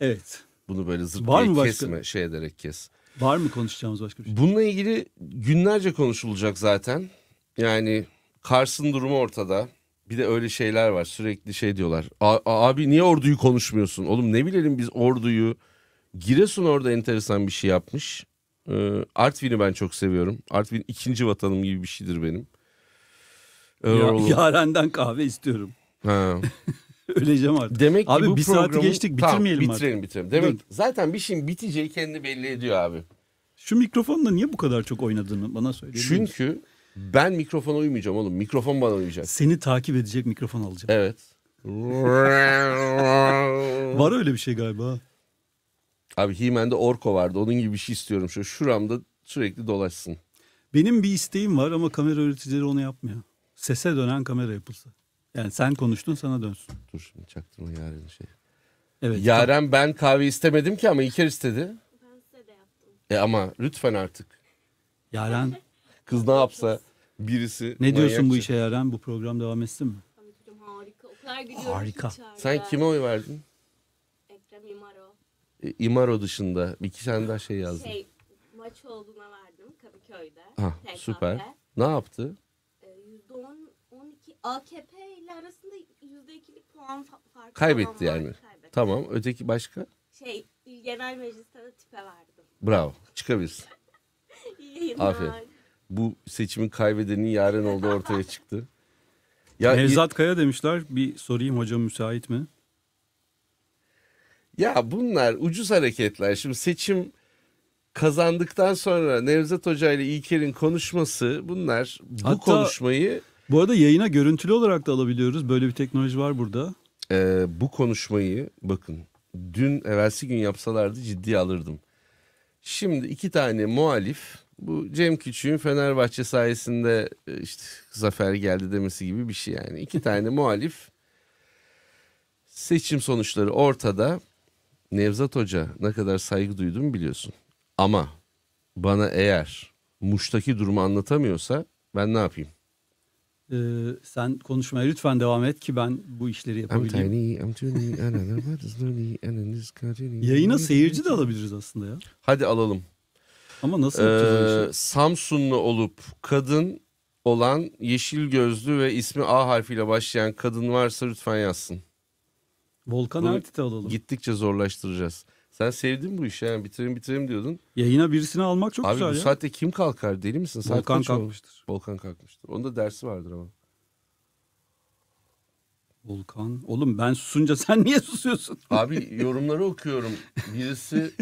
evet. Bunu böyle zırtlayı kesme, şey ederek kes. Var mı konuşacağımız başka bir şey? Bununla ilgili günlerce konuşulacak zaten. Yani Kars'ın durumu ortada. Bir de öyle şeyler var sürekli şey diyorlar. Abi niye orduyu konuşmuyorsun? Oğlum ne bilelim biz orduyu. Giresun orada enteresan bir şey yapmış. Ee, Artvin'i ben çok seviyorum. Artvin ikinci vatanım gibi bir şeydir benim. Erol. Ee, ya, yarenden kahve istiyorum. Ha. Öleceğim artık. Demek ki abi bu bir programı... saati geçtik bitirmeyelim tamam, bitirelim, artık. Bitirelim Demek Dur. zaten bir şeyin biteceği kendini belli ediyor abi. Şu mikrofonla niye bu kadar çok oynadığını bana söyle. Çünkü ben mikrofona uymayacağım oğlum. Mikrofon bana uyacak. Seni takip edecek mikrofon alacağım. Evet. Var öyle bir şey galiba. Abi himende Orko vardı. Onun gibi bir şey istiyorum. Şu şuramda sürekli dolaşsın. Benim bir isteğim var ama kamera üreticileri onu yapmıyor. Sese dönen kamera yapılsa. Yani sen konuştun sana dönsün. Dur şimdi çaktırma Yaren'in şey. Evet. Yaren ben kahve istemedim ki ama İlker istedi. Ben size de yaptım. E ama lütfen artık. Yaren Kız ne yapsa birisi. Ne diyorsun manyakça. bu şey. işe Yaren? Bu program devam etsin mi? harika. O Harika. içeride. Sen kime oy verdin? Ekrem İmaro. E, İmaro dışında bir iki tane daha şey yazdın. Şey, maç olduğuna verdim Kadıköy'de. Ha, TKP. süper. Ne yaptı? E, %10, 12 AKP ile arasında yüzde %2'lik puan farkı Kaybetti falan yani. Kaybetti. Tamam. Öteki başka? Şey, genel mecliste de tipe verdim. Bravo. Çıkabilirsin. İyi yayınlar. Aferin bu seçimin kaybedenin Yaren olduğu ortaya çıktı. Ya Nevzat Kaya demişler. Bir sorayım hocam müsait mi? Ya bunlar ucuz hareketler. Şimdi seçim kazandıktan sonra Nevzat Hoca ile İlker'in konuşması bunlar bu Hatta, konuşmayı bu arada yayına görüntülü olarak da alabiliyoruz. Böyle bir teknoloji var burada. Ee, bu konuşmayı bakın dün evvelsi gün yapsalardı ciddi alırdım. Şimdi iki tane muhalif bu Cem Küçük'ün Fenerbahçe sayesinde e, işte zafer geldi demesi gibi bir şey yani. İki tane muhalif seçim sonuçları ortada. Nevzat Hoca ne kadar saygı duyduğumu biliyorsun. Ama bana eğer Muş'taki durumu anlatamıyorsa ben ne yapayım? Ee, sen konuşmaya lütfen devam et ki ben bu işleri yapabileyim. Yayına seyirci de alabiliriz aslında ya. Hadi alalım. Ama nasıl ee, Samsunlu olup kadın olan yeşil gözlü ve ismi A harfiyle başlayan kadın varsa lütfen yazsın. Volkan Bunu Ertit'i alalım. Gittikçe zorlaştıracağız. Sen sevdin bu işi yani bitireyim bitireyim diyordun. Yayına birisini almak çok Abi, güzel ya. Abi bu saatte kim kalkar deli misin? Saat Volkan kalkmıştır. O? Volkan kalkmıştır. Onun da dersi vardır ama. Volkan. Oğlum ben susunca sen niye susuyorsun? Abi yorumları okuyorum. Birisi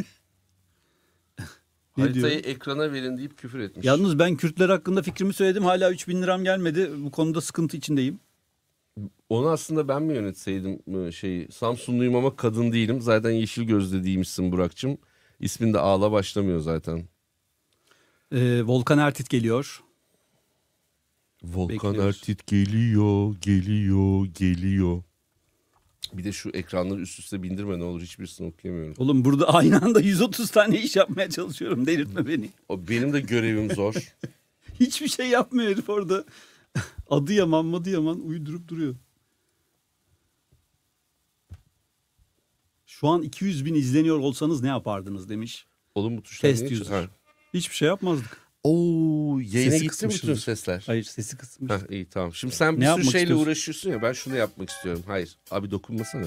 Ne Haritayı ekrana verin deyip küfür etmiş. Yalnız ben Kürtler hakkında fikrimi söyledim. Hala 3 bin liram gelmedi. Bu konuda sıkıntı içindeyim. Onu aslında ben mi yönetseydim e, şeyi? Samsunluyum ama kadın değilim. Zaten yeşil gözlü değilmişsin Burak'cığım. İsmin de ağla başlamıyor zaten. Ee, Volkan Ertit geliyor. Volkan Bekliyoruz. Ertit geliyor, geliyor, geliyor. Bir de şu ekranları üst üste bindirme ne olur hiçbirisini okuyamıyorum. Oğlum burada aynı anda 130 tane iş yapmaya çalışıyorum delirtme hmm. beni. O benim de görevim zor. Hiçbir şey yapmıyor herif orada. Adı Yaman madı Yaman uydurup duruyor. Şu an 200 bin izleniyor olsanız ne yapardınız demiş. Oğlum bu tuşlar Test niye? Hiçbir şey yapmazdık. Oo yayını gitti mi bütün sesler? Hayır sesi kısmış. Heh, iyi tamam. Şimdi sen bir Ne sürü şeyle uğraşıyorsun ya ben şunu yapmak istiyorum. Hayır abi dokunmasana.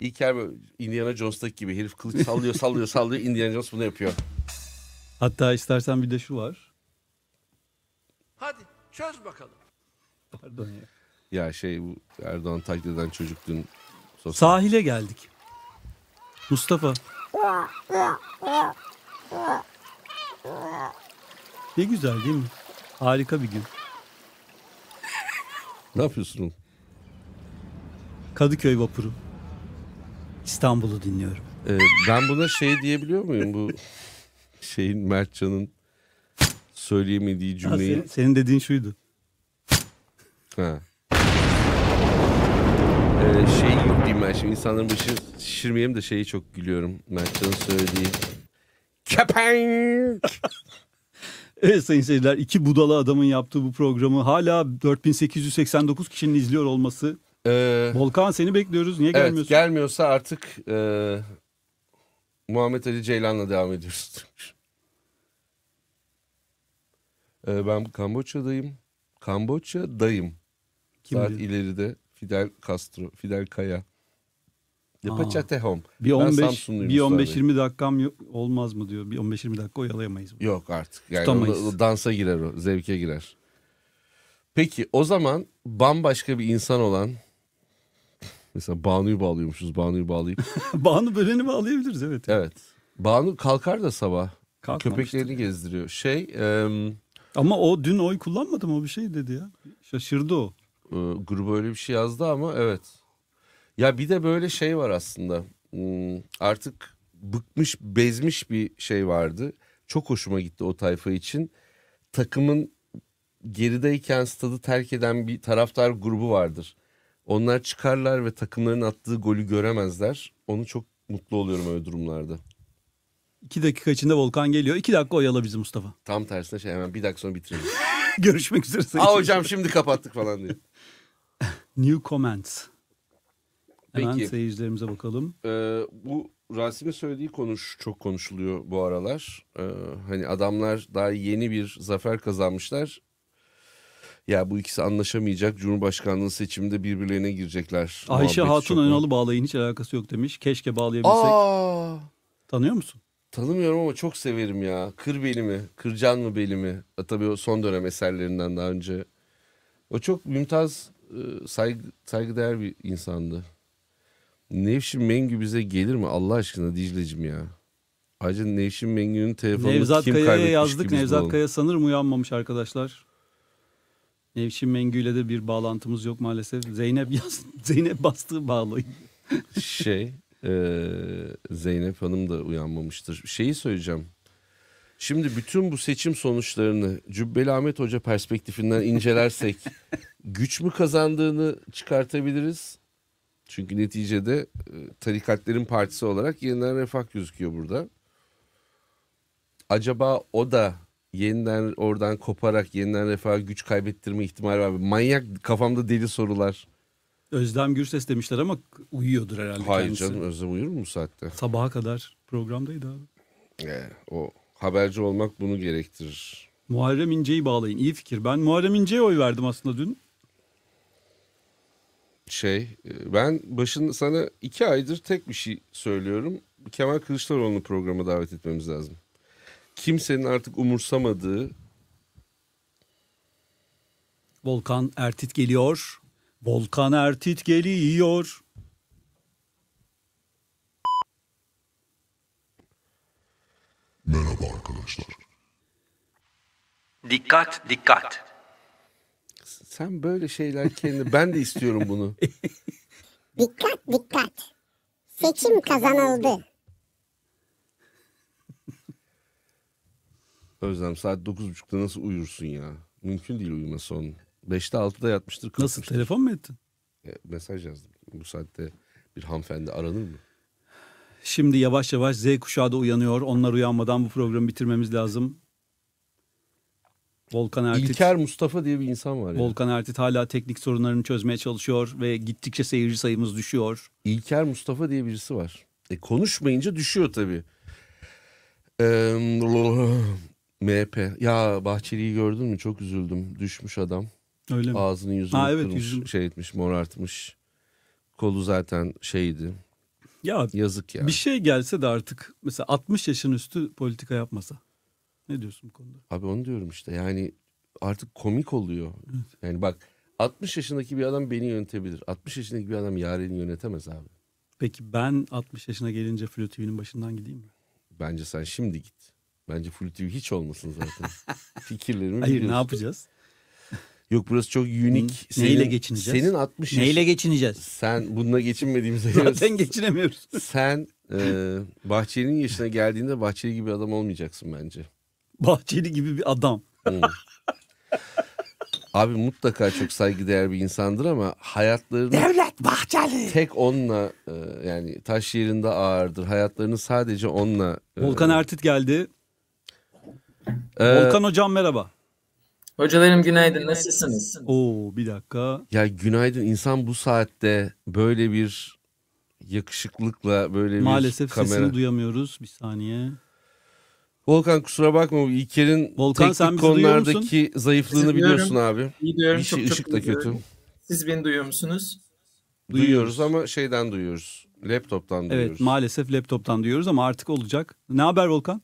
İlker böyle Indiana Jones'taki gibi herif kılıç sallıyor sallıyor sallıyor Indiana Jones bunu yapıyor. Hatta istersen bir de şu var. Hadi çöz bakalım. Pardon ya. Ya şey bu Erdoğan taklit eden çocuk dün sosyal. Sahile geldik. Mustafa. Ne güzel değil mi? Harika bir gün. Ne yapıyorsun? Kadıköy vapuru. İstanbul'u dinliyorum. Ee, ben buna şey diyebiliyor muyum? Bu şeyin Mertcan'ın söyleyemediği cümleyi. senin, senin dediğin şuydu. Ha. Ee, şey yok ben şimdi insanların başı şişirmeyeyim de şeyi çok gülüyorum. Mertcan'ın söylediği Kepenk. Evet sayın seyirciler iki budala adamın yaptığı bu programı hala 4889 kişinin izliyor olması. Ee, Volkan seni bekliyoruz. Niye evet, gelmiyorsun? Gelmiyorsa artık e, Muhammed Ali Ceylan'la devam ediyoruz. ee, ben Kamboçya'dayım. dayım. Kim? Saat ileride Fidel Castro, Fidel Kaya. The Patch at Home. Bir 15 bir 15 20 dakikam yok, olmaz mı diyor. Bir 15 20 dakika oyalayamayız. Bunu. Yok artık. Yani Tutamayız. O, o dansa girer o, zevke girer. Peki o zaman bambaşka bir insan olan mesela Banu'yu bağlıyormuşuz. Banu'yu bağlayıp. Banu böleni bağlayabiliriz evet. Evet. Banu kalkar da sabah. Köpeklerini gezdiriyor. Şey e, ama o dün oy kullanmadı mı o bir şey dedi ya. Şaşırdı o. E, gruba öyle bir şey yazdı ama evet. Ya bir de böyle şey var aslında. Hmm, artık bıkmış, bezmiş bir şey vardı. Çok hoşuma gitti o tayfa için. Takımın gerideyken stadı terk eden bir taraftar grubu vardır. Onlar çıkarlar ve takımların attığı golü göremezler. Onu çok mutlu oluyorum öyle durumlarda. İki dakika içinde Volkan geliyor. İki dakika oyala bizi Mustafa. Tam tersine şey hemen bir dakika sonra bitirelim. Görüşmek üzere. Sayın Aa hocam şimdi kapattık falan diye. New comments. Hemen Peki. seyircilerimize bakalım. Ee, bu Rasim'in söylediği konuş çok konuşuluyor bu aralar. Ee, hani adamlar daha yeni bir zafer kazanmışlar. Ya bu ikisi anlaşamayacak. Cumhurbaşkanlığı seçiminde birbirlerine girecekler. Ayşe Hatun çok... Önal'ı bağlayın hiç alakası yok demiş. Keşke bağlayabilsek. Aa! Tanıyor musun? Tanımıyorum ama çok severim ya. Kır beli mi? Kırcan mı beli mi? E, tabii o son dönem eserlerinden daha önce. O çok mümtaz, e, saygı, saygıdeğer bir insandı. Nevşin Mengü bize gelir mi Allah aşkına Dicle'cim ya? Ayrıca Nevşin Mengü'nün telefonunu Nevzat kim Kaya'ya yazdık. Nevzat bulalım. Kaya sanırım uyanmamış arkadaşlar. Nevşin Mengü ile de bir bağlantımız yok maalesef. Zeynep yaz, Zeynep bastığı bağlayın. şey e, Zeynep Hanım da uyanmamıştır. Şeyi söyleyeceğim. Şimdi bütün bu seçim sonuçlarını Cübbeli Ahmet Hoca perspektifinden incelersek güç mü kazandığını çıkartabiliriz? Çünkü neticede e, tarikatların partisi olarak yeniden refah gözüküyor burada. Acaba o da yeniden oradan koparak yeniden refaha güç kaybettirme ihtimali var. Manyak kafamda deli sorular. Özlem Gürses demişler ama uyuyordur herhalde Hayır kendisi. canım Özlem uyur mu saatte? Sabaha kadar programdaydı abi. Ee, o haberci olmak bunu gerektirir. Muharrem İnce'yi bağlayın. iyi fikir. Ben Muharrem İnce'ye oy verdim aslında dün şey e, ben başın sana iki aydır tek bir şey söylüyorum. Kemal Kılıçdaroğlu'nu programa davet etmemiz lazım. Kimsenin artık umursamadığı Volkan Ertit geliyor. Volkan Ertit geliyor. Merhaba arkadaşlar. Dikkat dikkat. Sen böyle şeyler kendi ben de istiyorum bunu. Dikkat dikkat. Seçim kazanıldı. Özlem saat 9.30'da nasıl uyursun ya? Mümkün değil uyuması onun. 5'te 6'da yatmıştır. Nasıl telefon mu ettin? E, mesaj yazdım. Bu saatte bir hanımefendi aranır mı? Şimdi yavaş yavaş Z kuşağı da uyanıyor. Onlar uyanmadan bu programı bitirmemiz lazım. Volkan Ertit. İlker Mustafa diye bir insan var ya. Volkan Ertit hala teknik sorunlarını çözmeye çalışıyor ve gittikçe seyirci sayımız düşüyor. İlker Mustafa diye birisi var. E konuşmayınca düşüyor tabii. Ee, MHP. Ya Bahçeli'yi gördün mü? Çok üzüldüm. Düşmüş adam. Öyle mi? Ağzını yüzünü ha, evet, kırmış, yüzüm... şey etmiş, morartmış. Kolu zaten şeydi. Ya yazık ya. Bir şey gelse de artık mesela 60 yaşın üstü politika yapmasa. Ne diyorsun bu konuda? Abi onu diyorum işte yani artık komik oluyor. Evet. Yani bak 60 yaşındaki bir adam beni yönetebilir. 60 yaşındaki bir adam yareni yönetemez abi. Peki ben 60 yaşına gelince Flu TV'nin başından gideyim mi? Bence sen şimdi git. Bence Flu TV hiç olmasın zaten. Fikirlerimi Hayır biliyorsun. ne yapacağız? Yok burası çok unik. Senin, Neyle geçineceğiz? Senin 60 yaş... Neyle geçineceğiz? Sen bununla geçinmediğimize göre... Zaten geçinemiyoruz. Sen e, Bahçeli'nin yaşına geldiğinde Bahçeli gibi adam olmayacaksın bence. Bahçeli gibi bir adam. Hmm. Abi mutlaka çok saygıdeğer bir insandır ama hayatlarını... Devlet Bahçeli! Tek onunla e, yani taş yerinde ağırdır. Hayatlarını sadece onunla... E, Volkan Ertit geldi. E, Volkan Hocam merhaba. Hocalarım günaydın nasılsınız? Oo bir dakika. Ya günaydın insan bu saatte böyle bir yakışıklıkla böyle Maalesef bir kamera... Maalesef sesini duyamıyoruz bir saniye. Volkan kusura bakma İlker'in Volkan, teknik konulardaki zayıflığını biliyorsun abi. İyi duyuyorum. İşi, da kötü. Siz beni duyuyor musunuz? Duyuyoruz, duyuyoruz ama şeyden duyuyoruz. Laptop'tan duyuyoruz. Evet maalesef laptop'tan duyuyoruz ama artık olacak. Ne haber Volkan?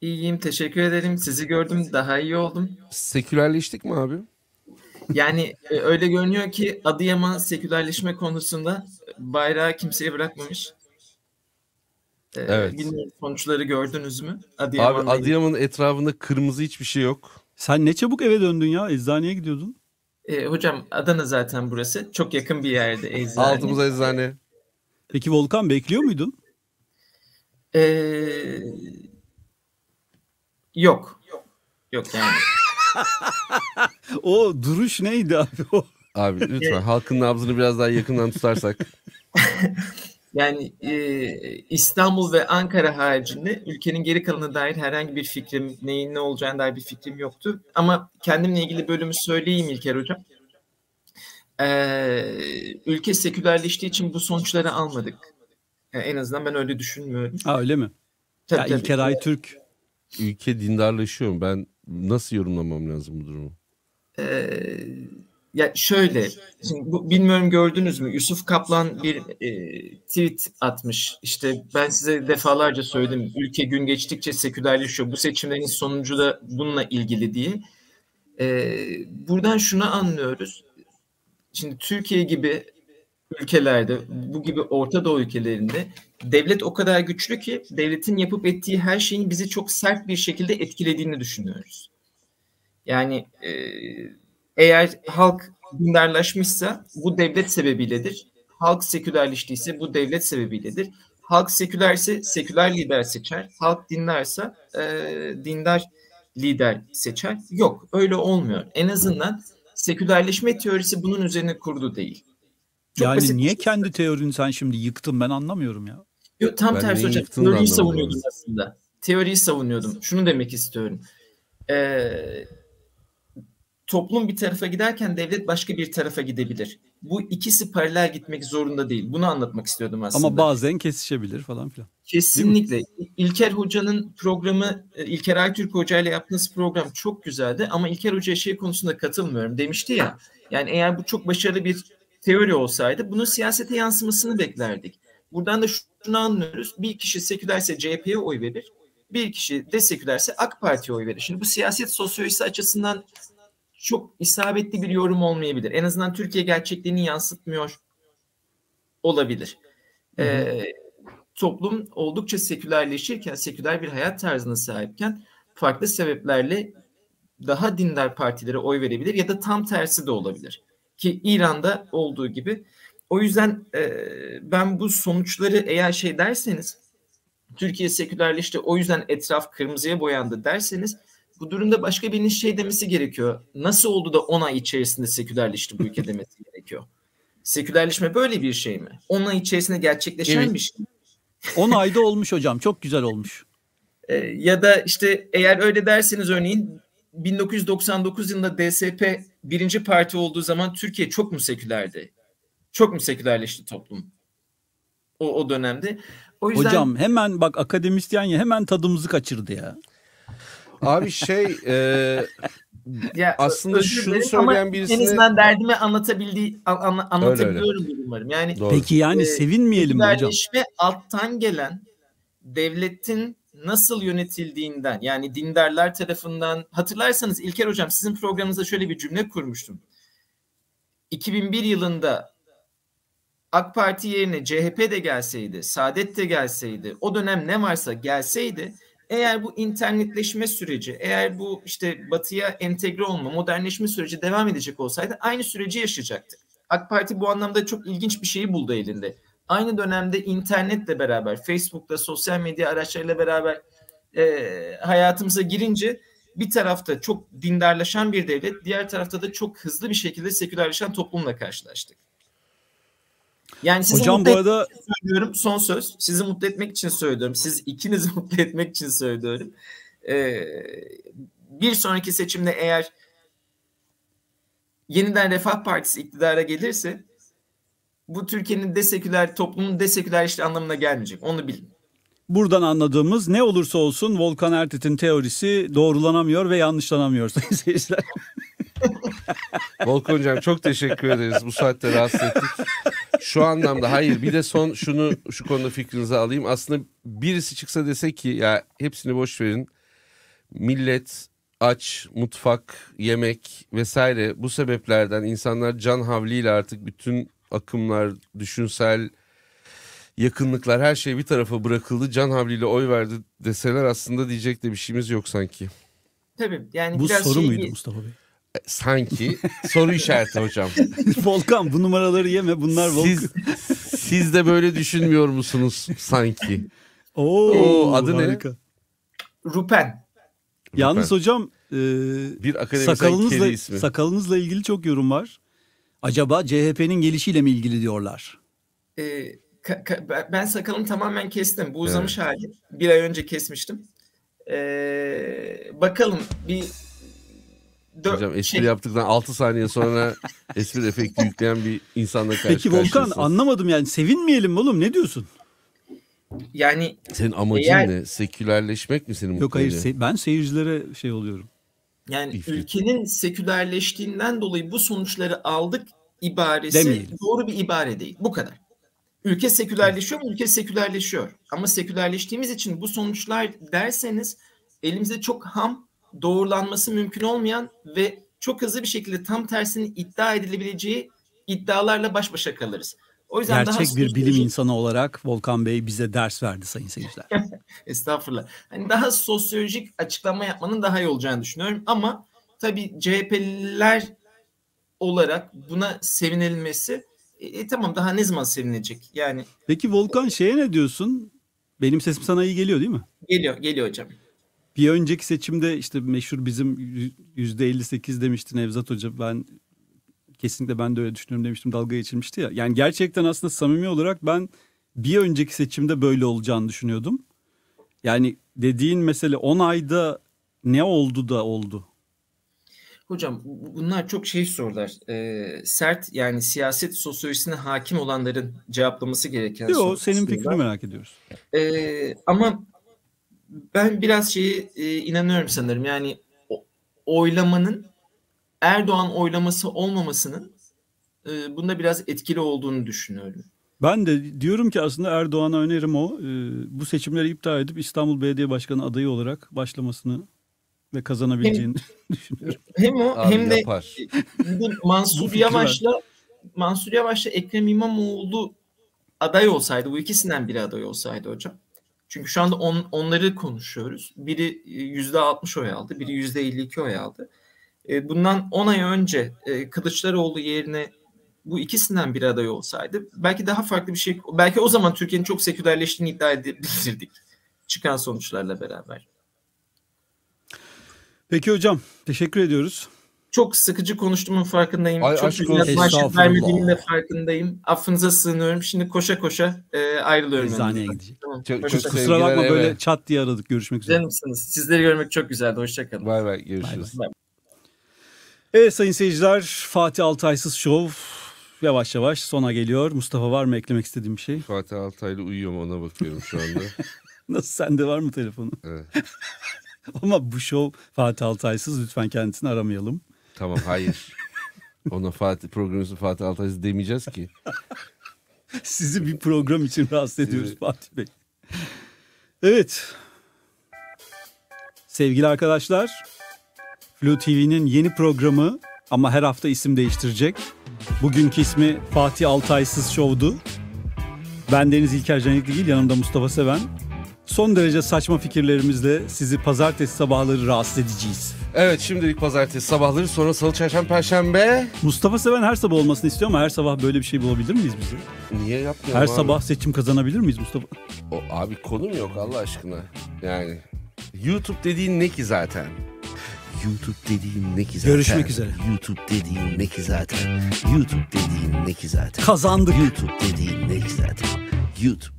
İyiyim teşekkür ederim. Sizi gördüm daha iyi oldum. Sekülerleştik mi abi? Yani e, öyle görünüyor ki Adıyaman sekülerleşme konusunda bayrağı kimseye bırakmamış. Ee, evet. Bilmiyorum sonuçları gördünüz mü? Adıyaman Abi Adıyaman'ın etrafında kırmızı hiçbir şey yok. Sen ne çabuk eve döndün ya? Eczaneye gidiyordun. E, hocam Adana zaten burası. Çok yakın bir yerde eczane. Altımız eczane. Peki Volkan bekliyor muydun? E, ee, yok. Yok, yok yani. o duruş neydi abi o? Abi lütfen halkın nabzını biraz daha yakından tutarsak. Yani e, İstanbul ve Ankara haricinde ülkenin geri kalanına dair herhangi bir fikrim, neyin ne olacağına dair bir fikrim yoktu. Ama kendimle ilgili bölümü söyleyeyim İlker Hocam. Ee, ülke sekülerleştiği için bu sonuçları almadık. Yani e, en azından ben öyle düşünmüyorum. Ha öyle mi? Tabii, ya tabii. İlker Aytürk. Ülke dindarlaşıyor. Ben nasıl yorumlamam lazım bu durumu? Ee, ya şöyle, şimdi bu, bilmiyorum gördünüz mü? Yusuf Kaplan bir e, tweet atmış. İşte ben size defalarca söyledim. Ülke gün geçtikçe sekülerleşiyor. Bu seçimlerin sonucu da bununla ilgili diye. E, buradan şunu anlıyoruz. Şimdi Türkiye gibi ülkelerde, bu gibi Orta Doğu ülkelerinde devlet o kadar güçlü ki devletin yapıp ettiği her şeyin bizi çok sert bir şekilde etkilediğini düşünüyoruz. Yani e, eğer halk dindarlaşmışsa bu devlet sebebiyledir. Halk sekülerleştiyse bu devlet sebebiyledir. Halk sekülerse seküler lider seçer. Halk dinlerse e, dindar lider seçer. Yok öyle olmuyor. En azından sekülerleşme teorisi bunun üzerine kurdu değil. Çok yani basit. niye kendi teorini sen şimdi yıktın ben anlamıyorum ya. Yo, tam ben tersi hocam. Teoriyi savunuyordum aslında. Teoriyi savunuyordum. Şunu demek istiyorum. Ee, toplum bir tarafa giderken devlet başka bir tarafa gidebilir. Bu ikisi paralel gitmek zorunda değil. Bunu anlatmak istiyordum aslında. Ama bazen kesişebilir falan filan. Kesinlikle. İlker Hoca'nın programı, e, İlker Aytürk Hoca ile yaptığınız program çok güzeldi ama İlker Hoca'ya şey konusunda katılmıyorum demişti ya. Yani eğer bu çok başarılı bir teori olsaydı bunun siyasete yansımasını beklerdik. Buradan da şunu anlıyoruz. Bir kişi sekülerse CHP'ye oy verir. Bir kişi de sekülerse AK Parti'ye oy verir. Şimdi bu siyaset sosyolojisi açısından çok isabetli bir yorum olmayabilir. En azından Türkiye gerçekliğini yansıtmıyor olabilir. E, toplum oldukça sekülerleşirken, seküler bir hayat tarzına sahipken farklı sebeplerle daha dindar partilere oy verebilir ya da tam tersi de olabilir. Ki İran'da olduğu gibi. O yüzden e, ben bu sonuçları eğer şey derseniz Türkiye sekülerleşti o yüzden etraf kırmızıya boyandı derseniz bu durumda başka birinin şey demesi gerekiyor. Nasıl oldu da 10 ay içerisinde sekülerleşti bu ülke demesi gerekiyor. Sekülerleşme böyle bir şey mi? 10 ay içerisinde gerçekleşen evet. bir şey. 10 ayda olmuş hocam. Çok güzel olmuş. E, ya da işte eğer öyle derseniz örneğin 1999 yılında DSP birinci parti olduğu zaman Türkiye çok mu sekülerdi? Çok mu sekülerleşti toplum? O, o dönemde. O yüzden... Hocam hemen bak akademisyen ya hemen tadımızı kaçırdı ya. Abi şey e, ya, aslında şunu söyleyen birisine... En azından derdimi anlatabildiği, an, anlatabiliyorum öyle, öyle. umarım. Yani, Doğru. Peki yani e, sevinmeyelim mi hocam? ve alttan gelen devletin nasıl yönetildiğinden yani dindarlar tarafından hatırlarsanız İlker hocam sizin programınızda şöyle bir cümle kurmuştum. 2001 yılında AK Parti yerine CHP de gelseydi, Saadet de gelseydi, o dönem ne varsa gelseydi eğer bu internetleşme süreci, eğer bu işte batıya entegre olma, modernleşme süreci devam edecek olsaydı aynı süreci yaşayacaktık. AK Parti bu anlamda çok ilginç bir şeyi buldu elinde. Aynı dönemde internetle beraber, Facebook'ta, sosyal medya araçlarıyla beraber e, hayatımıza girince bir tarafta çok dindarlaşan bir devlet, diğer tarafta da çok hızlı bir şekilde sekülerleşen toplumla karşılaştık. Yani sizi Hocam mutlu bu arada... etmek için söylüyorum. Son söz. Sizi mutlu etmek için söylüyorum. Siz ikinizi mutlu etmek için söylüyorum. Ee, bir sonraki seçimde eğer yeniden Refah Partisi iktidara gelirse bu Türkiye'nin deseküler, toplumun deseküler işte anlamına gelmeyecek. Onu bilin. Buradan anladığımız ne olursa olsun Volkan Ertet'in teorisi doğrulanamıyor ve yanlışlanamıyor sayın seyirciler. Volkan Hocam çok teşekkür ederiz. Bu saatte rahatsız ettik şu anlamda hayır bir de son şunu şu konuda fikrinizi alayım. Aslında birisi çıksa dese ki ya hepsini boş verin. Millet aç, mutfak, yemek vesaire bu sebeplerden insanlar can havliyle artık bütün akımlar, düşünsel yakınlıklar her şey bir tarafa bırakıldı. Can havliyle oy verdi deseler aslında diyecek de bir şeyimiz yok sanki. Tabii yani bu biraz soru şey... muydu Mustafa Bey? sanki soru işareti hocam. Volkan bu numaraları yeme bunlar Volkan. Siz, siz de böyle düşünmüyor musunuz sanki? Oo, Oo adı harika. ne? Rupen. Yalnız hocam e, bir sakalınızla, ismi. sakalınızla ilgili çok yorum var. Acaba CHP'nin gelişiyle mi ilgili diyorlar? E, ka, ka, ben sakalımı tamamen kestim. Bu uzamış evet. hali. Bir ay önce kesmiştim. E, bakalım bir Dö- Hocam espri şey... yaptıktan 6 saniye sonra espri efekti yükleyen bir insanla karşı Peki Volkan anlamadım yani sevinmeyelim mi oğlum ne diyorsun? Yani senin amacın eğer... ne? Sekülerleşmek mi senin? Yok hayır se- ben seyircilere şey oluyorum. Yani İfrit. ülkenin sekülerleştiğinden dolayı bu sonuçları aldık ibaresi Demeyelim. doğru bir ibare değil. Bu kadar. Ülke sekülerleşiyor mu? Ülke sekülerleşiyor. Ama sekülerleştiğimiz için bu sonuçlar derseniz elimizde çok ham doğrulanması mümkün olmayan ve çok hızlı bir şekilde tam tersini iddia edilebileceği iddialarla baş başa kalırız. O yüzden Gerçek daha bir bilim şey... insanı olarak Volkan Bey bize ders verdi sayın seyirciler. Estağfurullah. Hani daha sosyolojik açıklama yapmanın daha iyi olacağını düşünüyorum ama tabii CHP'liler olarak buna sevinilmesi e, e, tamam daha ne zaman sevinecek? yani. Peki Volkan şeye ne diyorsun? Benim sesim sana iyi geliyor değil mi? Geliyor, geliyor hocam bir önceki seçimde işte meşhur bizim yüzde 58 demişti Nevzat Hoca. Ben kesinlikle ben de öyle düşünüyorum demiştim dalga geçilmişti ya. Yani gerçekten aslında samimi olarak ben bir önceki seçimde böyle olacağını düşünüyordum. Yani dediğin mesele 10 ayda ne oldu da oldu? Hocam bunlar çok şey sorular. Ee, sert yani siyaset sosyolojisine hakim olanların cevaplaması gereken Yok senin fikrini merak ediyoruz. Ee, ama ben biraz şeyi e, inanıyorum sanırım. Yani o, oylamanın Erdoğan oylaması olmamasının e, bunda biraz etkili olduğunu düşünüyorum. Ben de diyorum ki aslında Erdoğan'a önerim o. E, bu seçimleri iptal edip İstanbul Belediye Başkanı adayı olarak başlamasını ve kazanabileceğini hem, düşünüyorum. Hem o Abi hem yapar. de Mansur Yavaş'la Mansur Yavaş'la Ekrem İmamoğlu aday olsaydı bu ikisinden biri aday olsaydı hocam çünkü şu anda on, onları konuşuyoruz. Biri e, yüzde %60 oy aldı, biri yüzde %52 oy aldı. E, bundan on ay önce e, Kılıçdaroğlu yerine bu ikisinden bir aday olsaydı belki daha farklı bir şey, belki o zaman Türkiye'nin çok sekülerleştiğini iddia edebilirdik çıkan sonuçlarla beraber. Peki hocam teşekkür ediyoruz çok sıkıcı konuştuğumun farkındayım. Ay, çok güzel manşet vermediğimin de farkındayım. Affınıza sığınıyorum. Şimdi koşa koşa e, ayrılıyorum. Eczaneye gidecek. Tamam. Çok, koşa çok kusura bakma eve. böyle çat diye aradık. Görüşmek üzere. Canımsınız. Sizleri görmek çok güzeldi. Hoşçakalın. Bay bay. Görüşürüz. Bye Evet sayın seyirciler Fatih Altaysız Show yavaş yavaş sona geliyor. Mustafa var mı eklemek istediğim bir şey? Fatih Altaylı uyuyor ona bakıyorum şu anda. Nasıl sende var mı telefonu? Evet. Ama bu show Fatih Altaysız lütfen kendisini aramayalım. Tamam hayır. Ona Fatih programımızın Fatih Altaylı demeyeceğiz ki. Sizi bir program için rahatsız Sizi... ediyoruz Fatih Bey. Evet. Sevgili arkadaşlar, Flu TV'nin yeni programı ama her hafta isim değiştirecek. Bugünkü ismi Fatih Altaysız Show'du. Ben Deniz İlker Canikligil, yanımda Mustafa Seven. Son derece saçma fikirlerimizle sizi pazartesi sabahları rahatsız edeceğiz. Evet şimdilik pazartesi sabahları sonra salı, çarşamba, perşembe. Mustafa Seven her sabah olmasını istiyor ama her sabah böyle bir şey bulabilir miyiz bizi? Niye yapmıyor? Her abi? sabah seçim kazanabilir miyiz Mustafa? O, abi konum yok Allah aşkına. Yani YouTube dediğin ne ki zaten? YouTube dediğin ne ki zaten? Görüşmek üzere. YouTube dediğin ne ki zaten? YouTube dediğin ne ki zaten? Kazandık. YouTube dediğin ne ki zaten? YouTube